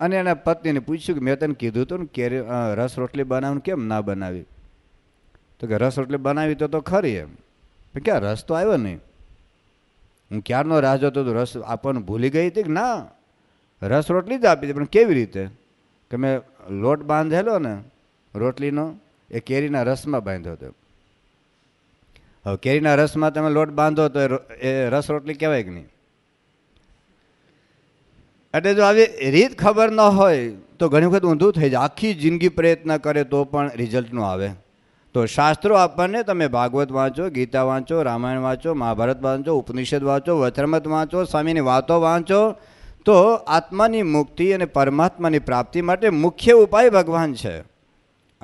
Speaker 1: અને એના પત્નીને પૂછ્યું કે મેં તને કીધું હતું ને કેરી રસ રોટલી બનાવવાનું કેમ ના બનાવી તો કે રસ રોટલી બનાવી તો તો ખરી એમ ક્યાં રસ તો આવ્યો નહીં હું ક્યારનો રાહ જોતો હતો રસ આપવાનું ભૂલી ગઈ હતી કે ના રસ રોટલી જ આપી હતી પણ કેવી રીતે કે મેં લોટ બાંધેલો ને રોટલીનો એ કેરીના રસમાં બાંધ્યો હતો હવે કેરીના રસમાં તમે લોટ બાંધો તો એ રસ રોટલી કહેવાય કે નહીં એટલે જો આવી રીત ખબર ન હોય તો ઘણી વખત ઊંધું થઈ જાય આખી જિંદગી પ્રયત્ન કરે તો પણ રિઝલ્ટ આવે તો શાસ્ત્રો આપણને તમે ભાગવત વાંચો ગીતા વાંચો રામાયણ વાંચો મહાભારત વાંચો ઉપનિષદ વાંચો વચરમત વાંચો સ્વામીની વાતો વાંચો તો આત્માની મુક્તિ અને પરમાત્માની પ્રાપ્તિ માટે મુખ્ય ઉપાય ભગવાન છે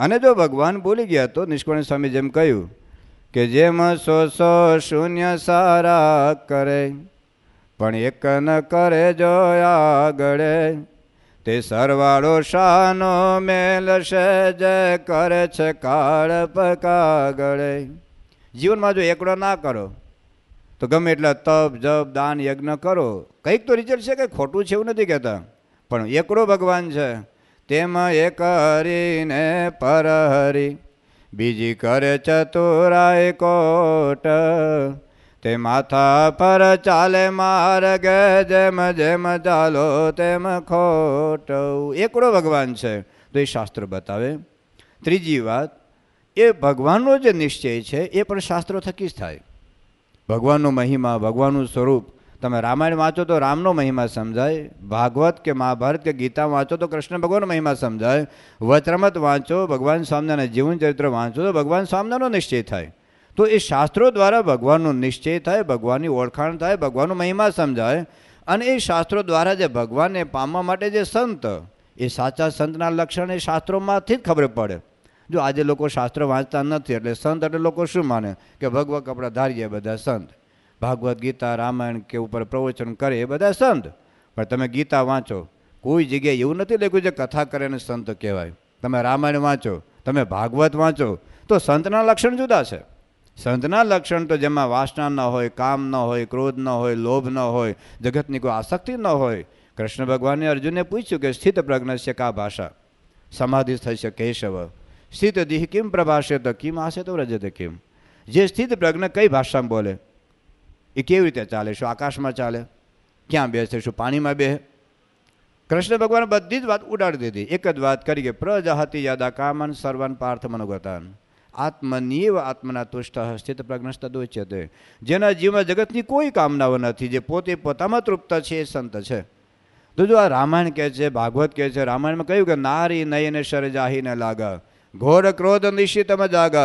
Speaker 1: અને જો ભગવાન બોલી ગયા તો નિષ્કુણ સ્વામી જેમ કહ્યું કે જેમ સો સો શૂન્ય સારા કરે પણ એક ન કરે જોયા ગળે તે સરવાળો શાનો મેલશે જય કરે છે કાળ પકાગળે જીવનમાં જો એકડો ના કરો તો ગમે એટલા તપ જપ દાન યજ્ઞ કરો કંઈક તો રિઝલ્ટ છે કંઈ ખોટું છે એવું નથી કહેતા પણ એકડો ભગવાન છે તેમાં એક હરીને પરહરી બીજી કરે ચતુરાય કોટ તે માથા પર ચાલે માર્ગ જેમ જેમ ચાલો તેમ ખોટ એકડો ભગવાન છે તો એ શાસ્ત્ર બતાવે ત્રીજી વાત એ ભગવાનનો જે નિશ્ચય છે એ પણ શાસ્ત્રો થકી જ થાય ભગવાનનો મહિમા ભગવાનનું સ્વરૂપ તમે રામાયણ વાંચો તો રામનો મહિમા સમજાય ભાગવત કે મહાભારત કે ગીતા વાંચો તો કૃષ્ણ ભગવાનનો મહિમા સમજાય વચરમત વાંચો ભગવાન જીવન ચરિત્ર વાંચો તો ભગવાન સ્વામિનારાયણનો નિશ્ચય થાય તો એ શાસ્ત્રો દ્વારા ભગવાનનો નિશ્ચય થાય ભગવાનની ઓળખાણ થાય ભગવાનનો મહિમા સમજાય અને એ શાસ્ત્રો દ્વારા જે ભગવાનને પામવા માટે જે સંત એ સાચા સંતના લક્ષણ એ શાસ્ત્રોમાંથી જ ખબર પડે જો આજે લોકો શાસ્ત્રો વાંચતા નથી એટલે સંત એટલે લોકો શું માને કે ભગવત કપડાં ધારીએ બધા સંત ભાગવત ગીતા રામાયણ કે ઉપર પ્રવચન કરે એ બધા સંત પણ તમે ગીતા વાંચો કોઈ જગ્યાએ એવું નથી લખ્યું છે કથા કરે ને સંત કહેવાય તમે રામાયણ વાંચો તમે ભાગવત વાંચો તો સંતના લક્ષણ જુદા છે સંતના લક્ષણ તો જેમાં વાસના ન હોય કામ ન હોય ક્રોધ ન હોય લોભ ન હોય જગતની કોઈ આસક્તિ ન હોય કૃષ્ણ ભગવાને અર્જુનને પૂછ્યું કે સ્થિત પ્રજ્ઞ છે કા ભાષા સમાધિ થશે કેશવ સ્થિત દિહ કેમ પ્રભાષે તો કેમ આશે તો રજતે કેમ જે સ્થિત પ્રજ્ઞ કઈ ભાષામાં બોલે એ કેવી રીતે ચાલે શું આકાશમાં ચાલે ક્યાં બેસે શું પાણીમાં બેહે કૃષ્ણ ભગવાન બધી જ વાત ઉડાડી દીધી એક જ વાત કરી કે પ્રજ યાદા કામન સર્વન પાર્થ મનોગતાન આત્મનીવ આત્મના તુષ્ટ સ્થિત પ્રજ્ઞસ્ત દોચ્યતે જેના જીવમાં જગતની કોઈ કામનાઓ નથી જે પોતે પોતામાં તૃપ્ત છે એ સંત છે તો જો આ રામાયણ કહે છે ભાગવત કહે છે રામાયણમાં કહ્યું કે નારી નયને સરજાહીને લાગા ઘોર ક્રોધ નિશ્ચિતમ જાગ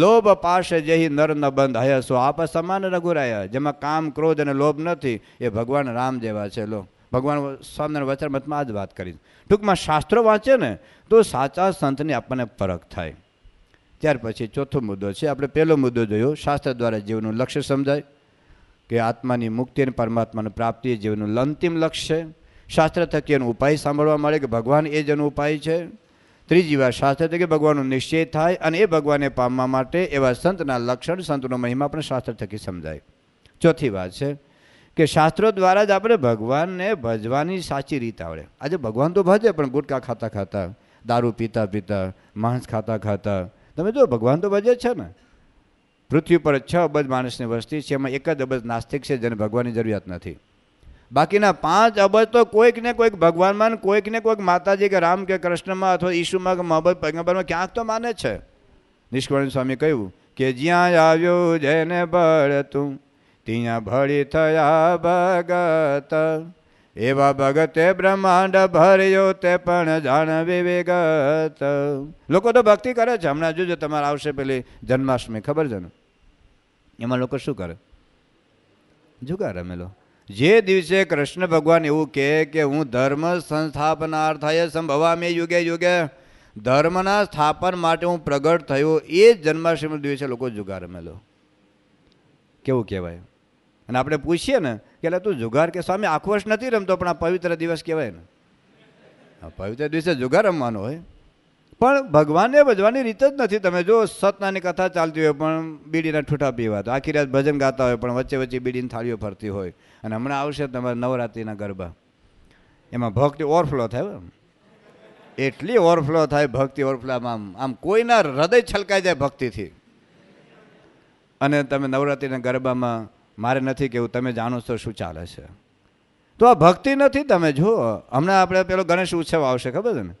Speaker 1: લોભ પાશ જેહી નર ન બંધ હય સો આપ સમાન રઘુરાયા જેમાં કામ ક્રોધ અને લોભ નથી એ ભગવાન રામ જેવા છે લો ભગવાન વચન વચનમતમાં આ જ વાત કરી ટૂંકમાં શાસ્ત્રો વાંચે ને તો સાચા સંતની આપણને પરખ થાય ત્યાર પછી ચોથો મુદ્દો છે આપણે પહેલો મુદ્દો જોયો શાસ્ત્ર દ્વારા જીવનું લક્ષ્ય સમજાય કે આત્માની મુક્તિ અને પરમાત્માની પ્રાપ્તિ એ જીવનું અંતિમ લક્ષ્ય છે શાસ્ત્ર થકી એનો ઉપાય સાંભળવા મળે કે ભગવાન એ જેનો ઉપાય છે ત્રીજી વાર શાસ્ત્ર થકી ભગવાનનો નિશ્ચય થાય અને એ ભગવાનને પામવા માટે એવા સંતના લક્ષણ સંતનો મહિમા પણ શાસ્ત્ર થકી સમજાય ચોથી વાત છે કે શાસ્ત્રો દ્વારા જ આપણે ભગવાનને ભજવાની સાચી રીત આવડે આજે ભગવાન તો ભજે પણ ગુટકા ખાતા ખાતા દારૂ પીતા પીતા માંસ ખાતા ખાતા તમે જો ભગવાન તો બજે છે ને પૃથ્વી પર છ અબજ માણસની વસ્તી છે એમાં એક જ અબજ નાસ્તિક છે જેને ભગવાનની જરૂરિયાત નથી બાકીના પાંચ અબજ તો કોઈક ને કોઈક ભગવાનમાં કોઈક ને કોઈક માતાજી કે રામ કે કૃષ્ણમાં અથવા ઈશુમાં કે મોહબ્બત પૈગંબરમાં ક્યાંક તો માને છે નિષ્કર્ણ સ્વામી કહ્યું કે જ્યાં આવ્યો જેને ભળતું ત્યાં ભળી થયા ભગત એવા ભગતે બ્રહ્માંડ ભર્યો તે પણ જાણ વિવેગત લોકો તો ભક્તિ કરે છે હમણાં જોજો તમારે આવશે પેલી જન્માષ્ટમી ખબર છે ને એમાં લોકો શું કરે જુગાર રમેલો જે દિવસે કૃષ્ણ ભગવાન એવું કહે કે હું ધર્મ સંસ્થાપનાર થાય સંભવામી યુગે યુગે ધર્મના સ્થાપન માટે હું પ્રગટ થયો એ જ જન્માષ્ટમી દિવસે લોકો જુગાર રમેલો કેવું કહેવાય અને આપણે પૂછીએ ને એટલે તું જુગાર કે સ્વામી આખું વર્ષ નથી રમતો પણ આ પવિત્ર દિવસ કહેવાય ને પવિત્ર દિવસે જુગાર રમવાનો હોય પણ ભગવાનને ભજવાની રીત જ નથી તમે જો સતનાની કથા ચાલતી હોય પણ બીડીના ઠૂઠા પીવા તો આખી રાત ભજન ગાતા હોય પણ વચ્ચે વચ્ચે બીડીની થાળીઓ ફરતી હોય અને હમણાં આવશે તમારા નવરાત્રિના ગરબા એમાં ભક્તિ ઓવરફ્લો થાય એટલી ઓવરફ્લો થાય ભક્તિ ઓવરફ્લોમાં આમ આમ કોઈના હૃદય છલકાઈ જાય ભક્તિથી અને તમે નવરાત્રિના ગરબામાં મારે નથી કેવું તમે જાણો છો શું ચાલે છે તો આ ભક્તિ નથી તમે જુઓ હમણાં આપણે પેલો ગણેશ ઉત્સવ આવશે ખબર છે ને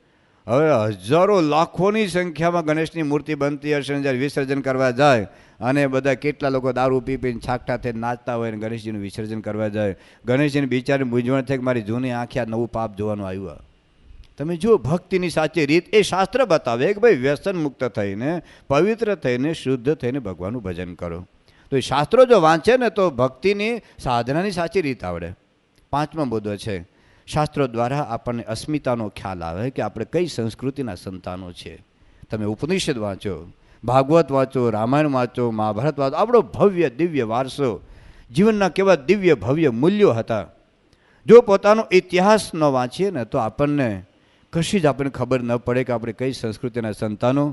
Speaker 1: હવે હજારો લાખોની સંખ્યામાં ગણેશની મૂર્તિ બનતી હશે જ્યારે વિસર્જન કરવા જાય અને બધા કેટલા લોકો દારૂ પી પીને છાકટા થઈને નાચતા હોય અને ગણેશજીનું વિસર્જન કરવા જાય ગણેશજીને બિચારી મૂંઝવણ થાય કે મારી જૂની આંખે આ નવું પાપ જોવાનું આવ્યું તમે જુઓ ભક્તિની સાચી રીત એ શાસ્ત્ર બતાવે કે ભાઈ વ્યસન મુક્ત થઈને પવિત્ર થઈને શુદ્ધ થઈને ભગવાનનું ભજન કરો તો એ શાસ્ત્રો જો વાંચે ને તો ભક્તિની સાધનાની સાચી રીત આવડે પાંચમો બુદ્ધો છે શાસ્ત્રો દ્વારા આપણને અસ્મિતાનો ખ્યાલ આવે કે આપણે કઈ સંસ્કૃતિના સંતાનો છીએ તમે ઉપનિષદ વાંચો ભાગવત વાંચો રામાયણ વાંચો મહાભારત વાંચો આપણો ભવ્ય દિવ્ય વારસો જીવનના કેવા દિવ્ય ભવ્ય મૂલ્યો હતા જો પોતાનો ઇતિહાસ ન વાંચીએ ને તો આપણને કશી જ આપણને ખબર ન પડે કે આપણે કઈ સંસ્કૃતિના સંતાનો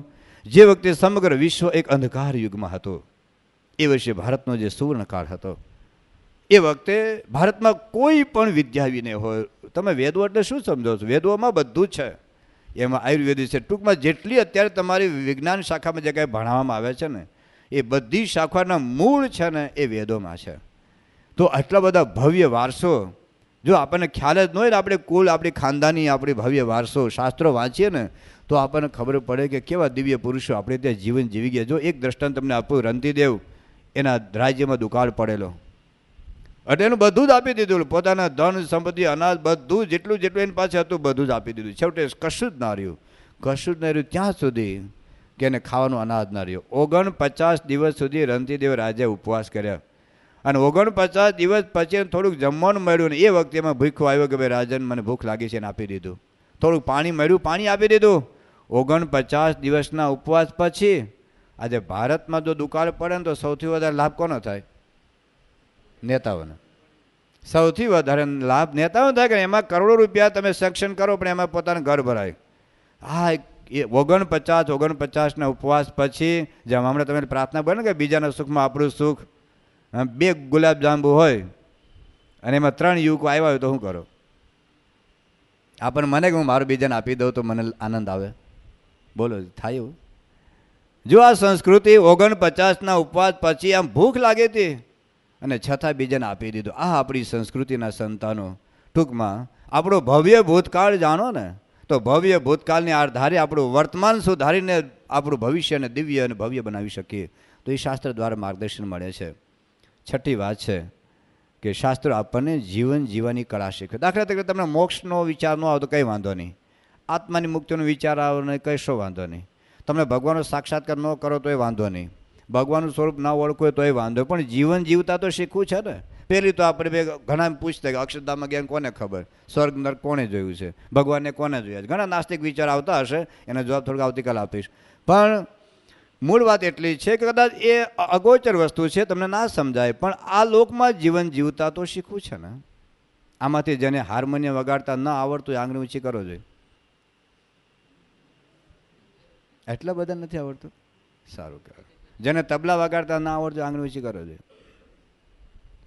Speaker 1: જે વખતે સમગ્ર વિશ્વ એક અંધકાર યુગમાં હતું એ વર્ષે ભારતનો જે સુવર્ણકાળ હતો એ વખતે ભારતમાં કોઈ પણ વિદ્યા વિને હોય તમે વેદો એટલે શું સમજો છો વેદોમાં બધું છે એમાં આયુર્વેદિક છે ટૂંકમાં જેટલી અત્યારે તમારી વિજ્ઞાન શાખામાં જે કાંઈ ભણાવવામાં આવે છે ને એ બધી શાખાના મૂળ છે ને એ વેદોમાં છે તો આટલા બધા ભવ્ય વારસો જો આપણને ખ્યાલ જ ન હોય ને આપણે કુલ આપણી ખાનદાની આપણી ભવ્ય વારસો શાસ્ત્રો વાંચીએ ને તો આપણને ખબર પડે કે કેવા દિવ્ય પુરુષો આપણે ત્યાં જીવન જીવી ગયા જો એક દ્રષ્ટાંત તમને આપું રંતીદેવ એના રાજ્યમાં દુકાળ પડેલો એટલે એનું બધું જ આપી દીધું પોતાના ધન સંપત્તિ અનાજ બધું જેટલું જેટલું એની પાસે હતું બધું જ આપી દીધું છેવટે કશું જ ના રહ્યું કશું જ ના રહ્યું ત્યાં સુધી કે એને ખાવાનું અનાજ ના રહ્યું ઓગણપચાસ દિવસ સુધી રણતીદેવ રાજે ઉપવાસ કર્યા અને ઓગણપચાસ દિવસ પછી થોડુંક જમવાનું મળ્યું ને એ વખતે એમાં ભૂખો આવ્યો કે ભાઈ રાજન મને ભૂખ લાગી છે એને આપી દીધું થોડુંક પાણી મળ્યું પાણી આપી દીધું ઓગણપચાસ દિવસના ઉપવાસ પછી આજે ભારતમાં જો દુકાળ પડે ને તો સૌથી વધારે લાભ કોનો થાય નેતાઓનો સૌથી વધારે લાભ નેતાઓ થાય કે એમાં કરોડો રૂપિયા તમે સેક્શન કરો પણ એમાં પોતાનું ઘર ભરાય હા એ ઓગણપચાસ ઓગણપચાસના ઉપવાસ પછી જેમ હમણાં તમે પ્રાર્થના બને કે બીજાના સુખમાં આપણું સુખ બે ગુલાબજાંબુ હોય અને એમાં ત્રણ યુવકો આવ્યા હોય તો શું કરો આપણ મને કે હું મારું બીજાને આપી દઉં તો મને આનંદ આવે બોલો થાય એવું જો આ સંસ્કૃતિ ઓગણપચાસના ઉપવાસ પછી આમ ભૂખ લાગે હતી અને છતાં બીજાને આપી દીધું આ આપણી સંસ્કૃતિના સંતાનો ટૂંકમાં આપણો ભવ્ય ભૂતકાળ જાણો ને તો ભવ્ય ભૂતકાળની આધારે આપણું વર્તમાન સુધારીને આપણું ભવિષ્યને દિવ્ય અને ભવ્ય બનાવી શકીએ તો એ શાસ્ત્ર દ્વારા માર્ગદર્શન મળે છે છઠ્ઠી વાત છે કે શાસ્ત્ર આપણને જીવન જીવવાની કળા શીખવે દાખલા તરીકે તમને મોક્ષનો વિચાર ન આવે તો કંઈ વાંધો નહીં આત્માની મુક્તિનો વિચાર આવે ને કશો વાંધો નહીં તમને ભગવાનનો સાક્ષાત્કાર ન કરો તોય વાંધો નહીં ભગવાનનું સ્વરૂપ ના ઓળખો તોય વાંધો પણ જીવન જીવતા તો શીખવું છે ને પહેલી તો આપણે બે ઘણા પૂછતા કે અક્ષરધામમાં ગયા કોને ખબર સ્વર્ગ નર્ક કોણે જોયું છે ભગવાનને કોને જોયા છે ઘણા નાસ્તિક વિચાર આવતા હશે એનો જવાબ થોડોક આવતીકાલ આપીશ પણ મૂળ વાત એટલી છે કે કદાચ એ અગોચર વસ્તુ છે તમને ના સમજાય પણ આ લોકમાં જીવન જીવતા તો શીખવું છે ને આમાંથી જેને હાર્મોનિયમ વગાડતા ન આવડતું આંગણી ઊંચી કરો જોઈએ એટલા બધા નથી આવડતું સારું કહેવાય જેને તબલા વગાડતા ના આવડતું આંગળી ઊંચી કરો છે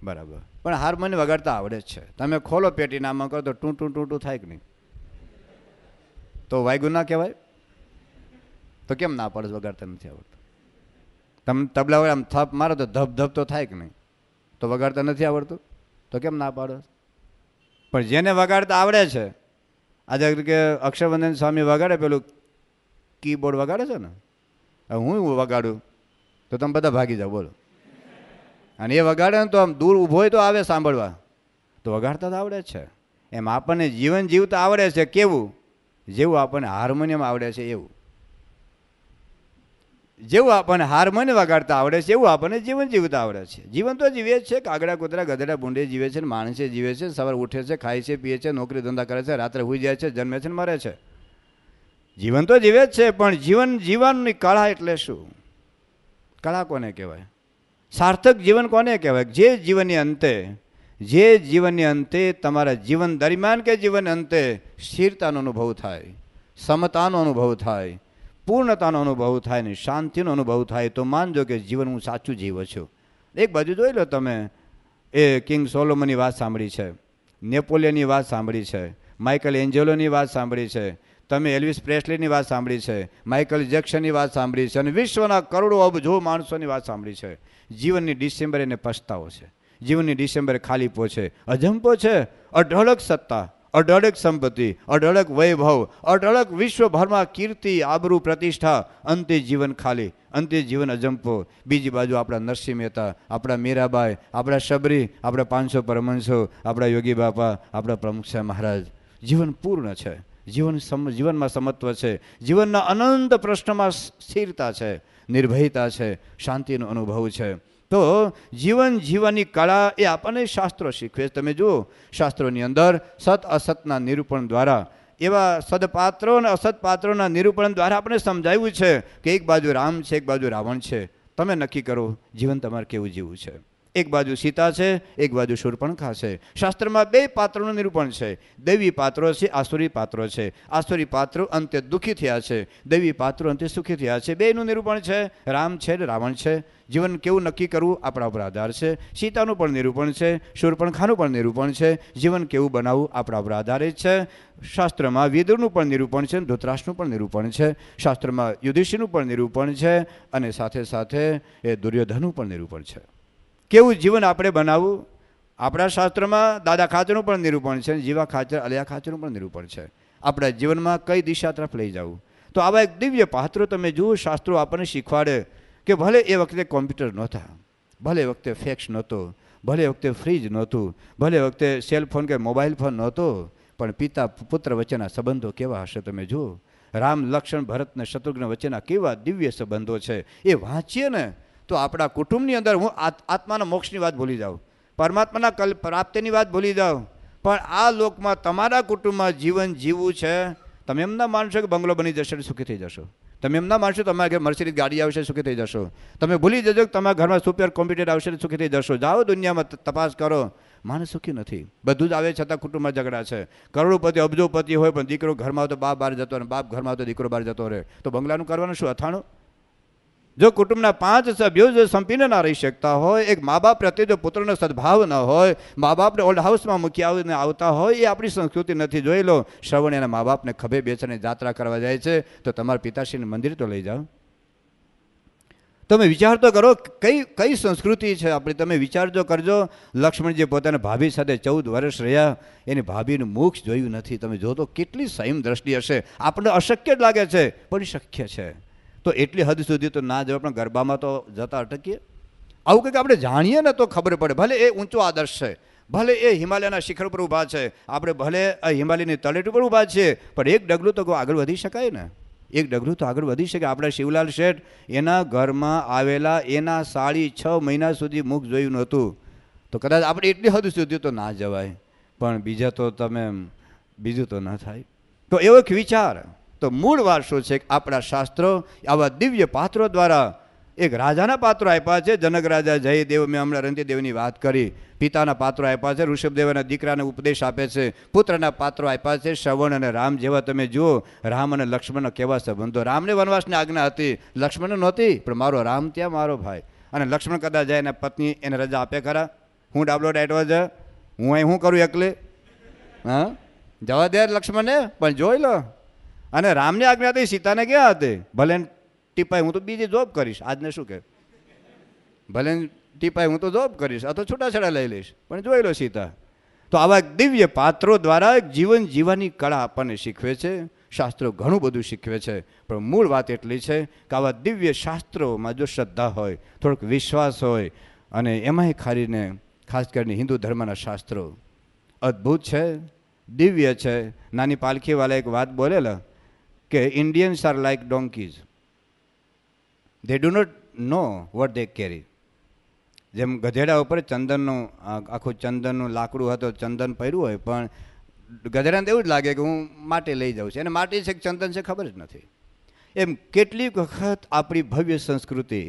Speaker 1: બરાબર પણ હાર્મોનિયમ વગાડતા આવડે જ છે તમે ખોલો પેટી નામાં કરો તો ટૂં ટૂં ટૂં ટૂં થાય કે નહીં તો વાયગું ના કહેવાય તો કેમ ના પડે વગાડતા નથી આવડતું તમે તબલા વગર આમ થપ મારો તો ધબ ધબ તો થાય કે નહીં તો વગાડતા નથી આવડતું તો કેમ ના પાડો પણ જેને વગાડતા આવડે છે આજે કે અક્ષરવંદન સ્વામી વગાડે પેલું કીબોર્ડ વગાડે છે ને હવે હું વગાડું તો તમે બધા ભાગી જાઓ બોલો અને એ વગાડે ને તો આમ દૂર ઊભો હોય તો આવે સાંભળવા તો વગાડતા તો આવડે છે એમ આપણને જીવન જીવતા આવડે છે કેવું જેવું આપણને હાર્મોનિયમ આવડે છે એવું જેવું આપણને હાર્મોનિયમ વગાડતા આવડે છે એવું આપણને જીવન જીવતા આવડે છે જીવન તો જીવે જ છે કાગડા કૂતરા ગધડા ભૂંડે જીવે છે માણસે જીવે છે સવારે ઉઠે છે ખાય છે પીએ છે નોકરી ધંધા કરે છે રાત્રે હોઈ જાય છે જન્મે છે ને મરે છે જીવન તો જીવે જ છે પણ જીવન જીવનની કળા એટલે શું કળા કોને કહેવાય સાર્થક જીવન કોને કહેવાય જે જીવનની અંતે જે જીવનની અંતે તમારા જીવન દરમિયાન કે જીવન અંતે સ્થિરતાનો અનુભવ થાય સમતાનો અનુભવ થાય પૂર્ણતાનો અનુભવ થાય ને શાંતિનો અનુભવ થાય તો માનજો કે જીવન હું સાચું જીવો છું એક બાજુ જોઈ લો તમે એ કિંગ સોલોમની વાત સાંભળી છે નેપોલિયનની વાત સાંભળી છે માઇકલ એન્જેલોની વાત સાંભળી છે તમે એલવિસ પ્રેસલીની વાત સાંભળી છે માઇકલ જેક્સનની વાત સાંભળી છે અને વિશ્વના કરોડો અબજો માણસોની વાત સાંભળી છે જીવનની ડિસેમ્બર એને પસ્તાવો છે જીવનની ડિસેમ્બર ખાલીપો છે અજંપો છે અઢળક સત્તા અઢળક સંપત્તિ અઢળક વૈભવ અઢળક વિશ્વભરમાં કીર્તિ આબરુ પ્રતિષ્ઠા અંતે જીવન ખાલી અંતે જીવન અજંપો બીજી બાજુ આપણા નરસિંહ મહેતા આપણા મીરાબાઈ આપણા શબરી આપણા પાંચસો પરમહંસો આપણા યોગી બાપા આપણા પ્રમુખ શાહ મહારાજ જીવન પૂર્ણ છે જીવન સમ જીવનમાં સમત્વ છે જીવનના અનંત પ્રશ્નમાં સ્થિરતા છે નિર્ભયતા છે શાંતિનો અનુભવ છે તો જીવન જીવવાની કળા એ આપણને શાસ્ત્રો શીખવે તમે જુઓ શાસ્ત્રોની અંદર સત અસતના નિરૂપણ દ્વારા એવા સદપાત્રો અને અસતપાત્રોના નિરૂપણ દ્વારા આપણે સમજાવ્યું છે કે એક બાજુ રામ છે એક બાજુ રાવણ છે તમે નક્કી કરો જીવન તમારે કેવું જીવવું છે એક બાજુ સીતા છે એક બાજુ શૂર્પણખા છે શાસ્ત્રમાં બે પાત્રોનું નિરૂપણ છે દૈવી પાત્રો છે આસુરી પાત્રો છે આસુરી પાત્રો અંતે દુઃખી થયા છે દૈવી પાત્રો અંતે સુખી થયા છે બેનું નિરૂપણ છે રામ છે ને રાવણ છે જીવન કેવું નક્કી કરવું આપણા ઉપર આધાર છે સીતાનું પણ નિરૂપણ છે શૂર્પણખાનું પણ નિરૂપણ છે જીવન કેવું બનાવવું આપણા ઉપર આધારિત છે શાસ્ત્રમાં વિદુરનું પણ નિરૂપણ છે ધૃતરાષ્ટ્રનું પણ નિરૂપણ છે શાસ્ત્રમાં યુધિષ્ઠિરનું પણ નિરૂપણ છે અને સાથે સાથે એ દુર્યોધનનું પણ નિરૂપણ છે કેવું જીવન આપણે બનાવવું આપણા શાસ્ત્રમાં દાદા ખાચરનું પણ નિરૂપણ છે જીવા ખાતર અલિયા ખાચરનું પણ નિરૂપણ છે આપણા જીવનમાં કઈ દિશા તરફ લઈ જવું તો આવા એક દિવ્ય પાત્રો તમે જુઓ શાસ્ત્રો આપણને શીખવાડે કે ભલે એ વખતે કોમ્પ્યુટર નહોતા ભલે વખતે ફેક્સ નહોતો ભલે વખતે ફ્રીજ નહોતું ભલે વખતે સેલ ફોન કે મોબાઈલ ફોન નહોતો પણ પિતા પુત્ર વચ્ચેના સંબંધો કેવા હશે તમે જુઓ રામ લક્ષ્મણ ભરત ને શત્રુઘ્ન વચ્ચેના કેવા દિવ્ય સંબંધો છે એ વાંચીએ ને તો આપણા કુટુંબની અંદર હું આત્માના મોક્ષની વાત ભૂલી જાઉં પરમાત્માના કલ પ્રાપ્તિની વાત ભૂલી જાઉં પણ આ લોકમાં તમારા કુટુંબમાં જીવન જીવવું છે તમે એમ ના માનશો કે બંગલો બની જશે સુખી થઈ જશો તમે એમ ના માનશો તમારા ઘર મર્સિડીઝ ગાડી આવશે સુખી થઈ જશો તમે ભૂલી જજો કે તમારા ઘરમાં સુપર કોમ્પ્યુટર આવશે સુખી થઈ જશો જાઓ દુનિયામાં તપાસ કરો માણસ સુખી નથી બધું જ આવે છતાં કુટુંબમાં ઝઘડા છે કરોડોપતિ અબજોપતિ હોય પણ દીકરો ઘરમાં તો બાપ બહાર જતો રહે બાપ ઘરમાં તો દીકરો બહાર જતો રહે તો બંગલાનું કરવાનું શું અથાણું જો કુટુંબના પાંચ સભ્યો જો સંપીને ના રહી શકતા હોય એક મા બાપ પ્રત્યે જો પુત્રનો સદભાવ ન હોય મા બાપને ઓલ્ડ હાઉસમાં મૂકી આવીને આવતા હોય એ આપણી સંસ્કૃતિ નથી જોઈ લો શ્રવણ એના મા બાપને ખભે બેસીને જાત્રા કરવા જાય છે તો તમારા પિતાશ્રીને મંદિર તો લઈ જાઓ તમે વિચાર તો કરો કઈ કઈ સંસ્કૃતિ છે આપણી તમે વિચાર જો કરજો લક્ષ્મણજી પોતાના ભાભી સાથે ચૌદ વર્ષ રહ્યા એની ભાભીનું મુખ જોયું નથી તમે જો તો કેટલી સંયમ દ્રષ્ટિ હશે આપણને અશક્ય જ લાગે છે પણ શક્ય છે તો એટલી હદ સુધી તો ના જવાય પણ ગરબામાં તો જતા અટકીએ આવું કંઈક આપણે જાણીએ ને તો ખબર પડે ભલે એ ઊંચો આદર્શ છે ભલે એ હિમાલયના શિખર ઉપર ઊભા છે આપણે ભલે એ હિમાલયની તળેટી ઉપર ઊભા છે પણ એક ડગલું તો આગળ વધી શકાય ને એક ડગલું તો આગળ વધી શકે આપણા શિવલાલ શેઠ એના ઘરમાં આવેલા એના સાડી છ મહિના સુધી મુખ જોયું નહોતું તો કદાચ આપણે એટલી હદ સુધી તો ના જવાય પણ બીજા તો તમે બીજું તો ન થાય તો એવો એક વિચાર તો મૂળ વારસો છે કે આપણા શાસ્ત્રો આવા દિવ્ય પાત્રો દ્વારા એક રાજાના પાત્રો આપ્યા છે જનક રાજા જયદેવ મેં હમણાં રંતિદેવની વાત કરી પિતાના પાત્રો આપ્યા છે ઋષભદેવના દીકરાને ઉપદેશ આપે છે પુત્રના પાત્રો આપ્યા છે શ્રવણ અને રામ જેવા તમે જુઓ રામ અને લક્ષ્મણનો કેવા સંબંધો રામને વનવાસની આજ્ઞા હતી લક્ષ્મણ નહોતી પણ મારો રામ ત્યાં મારો ભાઈ અને લક્ષ્મણ કદાચ જાય એના પત્ની એને રજા આપે ખરા હું ડાબલો ડાયટવા જ હું અહીં હું કરું એકલે હા જવા દે લક્ષ્મણને પણ જોઈ લો અને રામની આજ્ઞાથી સીતાને ક્યાં હતા ભલે ટીપાઈ હું તો બીજી જોબ કરીશ આજને શું કહે ભલે ટીપાઈ હું તો જોબ કરીશ અથવા તો છૂટાછેડા લઈ લઈશ પણ જોઈ લો સીતા તો આવા દિવ્ય પાત્રો દ્વારા જીવન જીવવાની કળા આપણને શીખવે છે શાસ્ત્રો ઘણું બધું શીખવે છે પણ મૂળ વાત એટલી છે કે આવા દિવ્ય શાસ્ત્રોમાં જો શ્રદ્ધા હોય થોડોક વિશ્વાસ હોય અને એમાંય ખારીને ખાસ કરીને હિન્દુ ધર્મના શાસ્ત્રો અદ્ભુત છે દિવ્ય છે નાની પાલખીવાળા એક વાત બોલેલા કે Indians are like donkeys they do not know what they carry જેમ ગધેડા ઉપર ચંદનનું આખું ચંદનનું લાકડું હતું ચંદન પહેર્યું હોય પણ ગધેડાને એવું જ લાગે કે હું માટી લઈ જાઉં છું એને માટી છે કે ચંદન છે ખબર જ નથી એમ કેટલીક વખત આપણી ભવ્ય સંસ્કૃતિ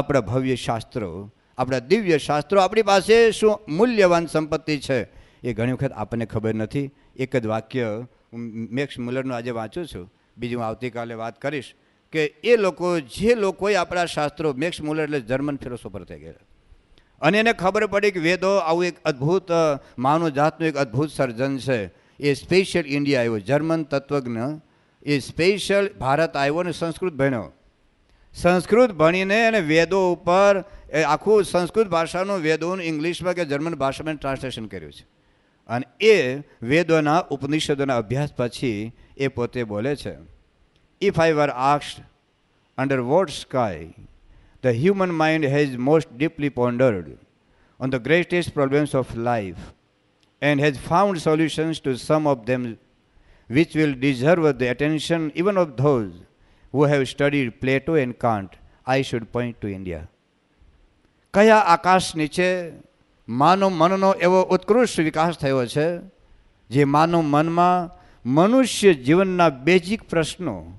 Speaker 1: આપણા ભવ્ય શાસ્ત્રો આપણા દિવ્ય શાસ્ત્રો આપણી પાસે શું મૂલ્યવાન સંપત્તિ છે એ ઘણી વખત આપણને ખબર નથી એક જ વાક્ય મેક્સ મુલરનું આજે વાંચું છું બીજી હું આવતીકાલે વાત કરીશ કે એ લોકો જે લોકોએ આપણા શાસ્ત્રો મેક્સ મુલર એટલે જર્મન ફિલોસોફર થઈ ગયા અને એને ખબર પડી કે વેદો આવું એક અદ્ભુત માનવ જાતનું એક અદ્ભુત સર્જન છે એ સ્પેશિયલ ઇન્ડિયા આવ્યો જર્મન તત્વજ્ઞ એ સ્પેશિયલ ભારત આવ્યો અને સંસ્કૃત ભણ્યો સંસ્કૃત ભણીને અને વેદો ઉપર એ આખું સંસ્કૃત ભાષાનું વેદોનું ઇંગ્લિશમાં કે જર્મન ભાષામાં ટ્રાન્સલેશન કર્યું છે અને એ વેદોના ઉપનિષદોના અભ્યાસ પછી એ પોતે બોલે છે if I were asked under what sky the human mind has most deeply pondered on the greatest problems of life and has found solutions to some of them which will deserve the attention even of those who have studied Plato and Kant I should point to India કયા આકાશ નીચે માનવ મનનો એવો ઉત્કૃષ્ટ વિકાસ થયો છે જે માનવ મનમાં મનુષ્ય જીવનના બેઝિક પ્રશ્નો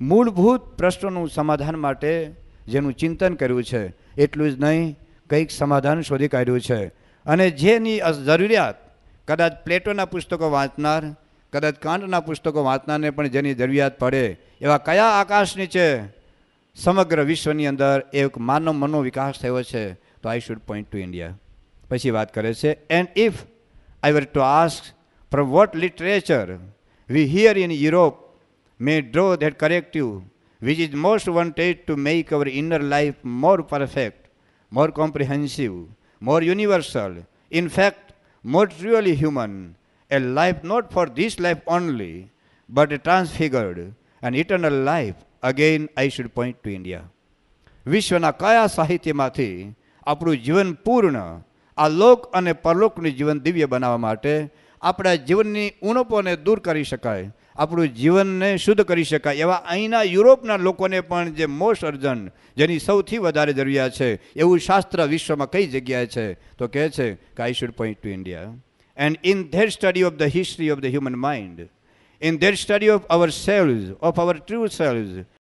Speaker 1: મૂળભૂત પ્રશ્નોનું સમાધાન માટે જેનું ચિંતન કર્યું છે એટલું જ નહીં કંઈક સમાધાન શોધી કાઢ્યું છે અને જેની જરૂરિયાત કદાચ પ્લેટોના પુસ્તકો વાંચનાર કદાચ કાંટના પુસ્તકો વાંચનારને પણ જેની જરૂરિયાત પડે એવા કયા આકાશની છે સમગ્ર વિશ્વની અંદર એક માનવ વિકાસ થયો છે તો I should point to India પછી વાત કરે છે and if I were to ask from what literature we here in Europe may draw that corrective which is most wanted to make our inner life more perfect, more comprehensive, more universal, in fact, more truly human, a life not for this life only, but a transfigured, an eternal life. Again, I should point to India. વિશ્વના kaya સાહિત્યમાંથી આપણું apru પૂર્ણ આ alok ane પરલોકનું jivan divya બનાવવા માટે આપણા જીવનની ઉણપોને દૂર કરી શકાય આપણું જીવનને શુદ્ધ કરી શકાય એવા અહીંના યુરોપના લોકોને પણ જે મોસ્ટ અર્જન જેની સૌથી વધારે જરૂરિયાત છે એવું શાસ્ત્ર વિશ્વમાં કઈ જગ્યાએ છે તો કહે છે કે I should point to India and in their study of the history of the human mind in their study of our selves of our true cells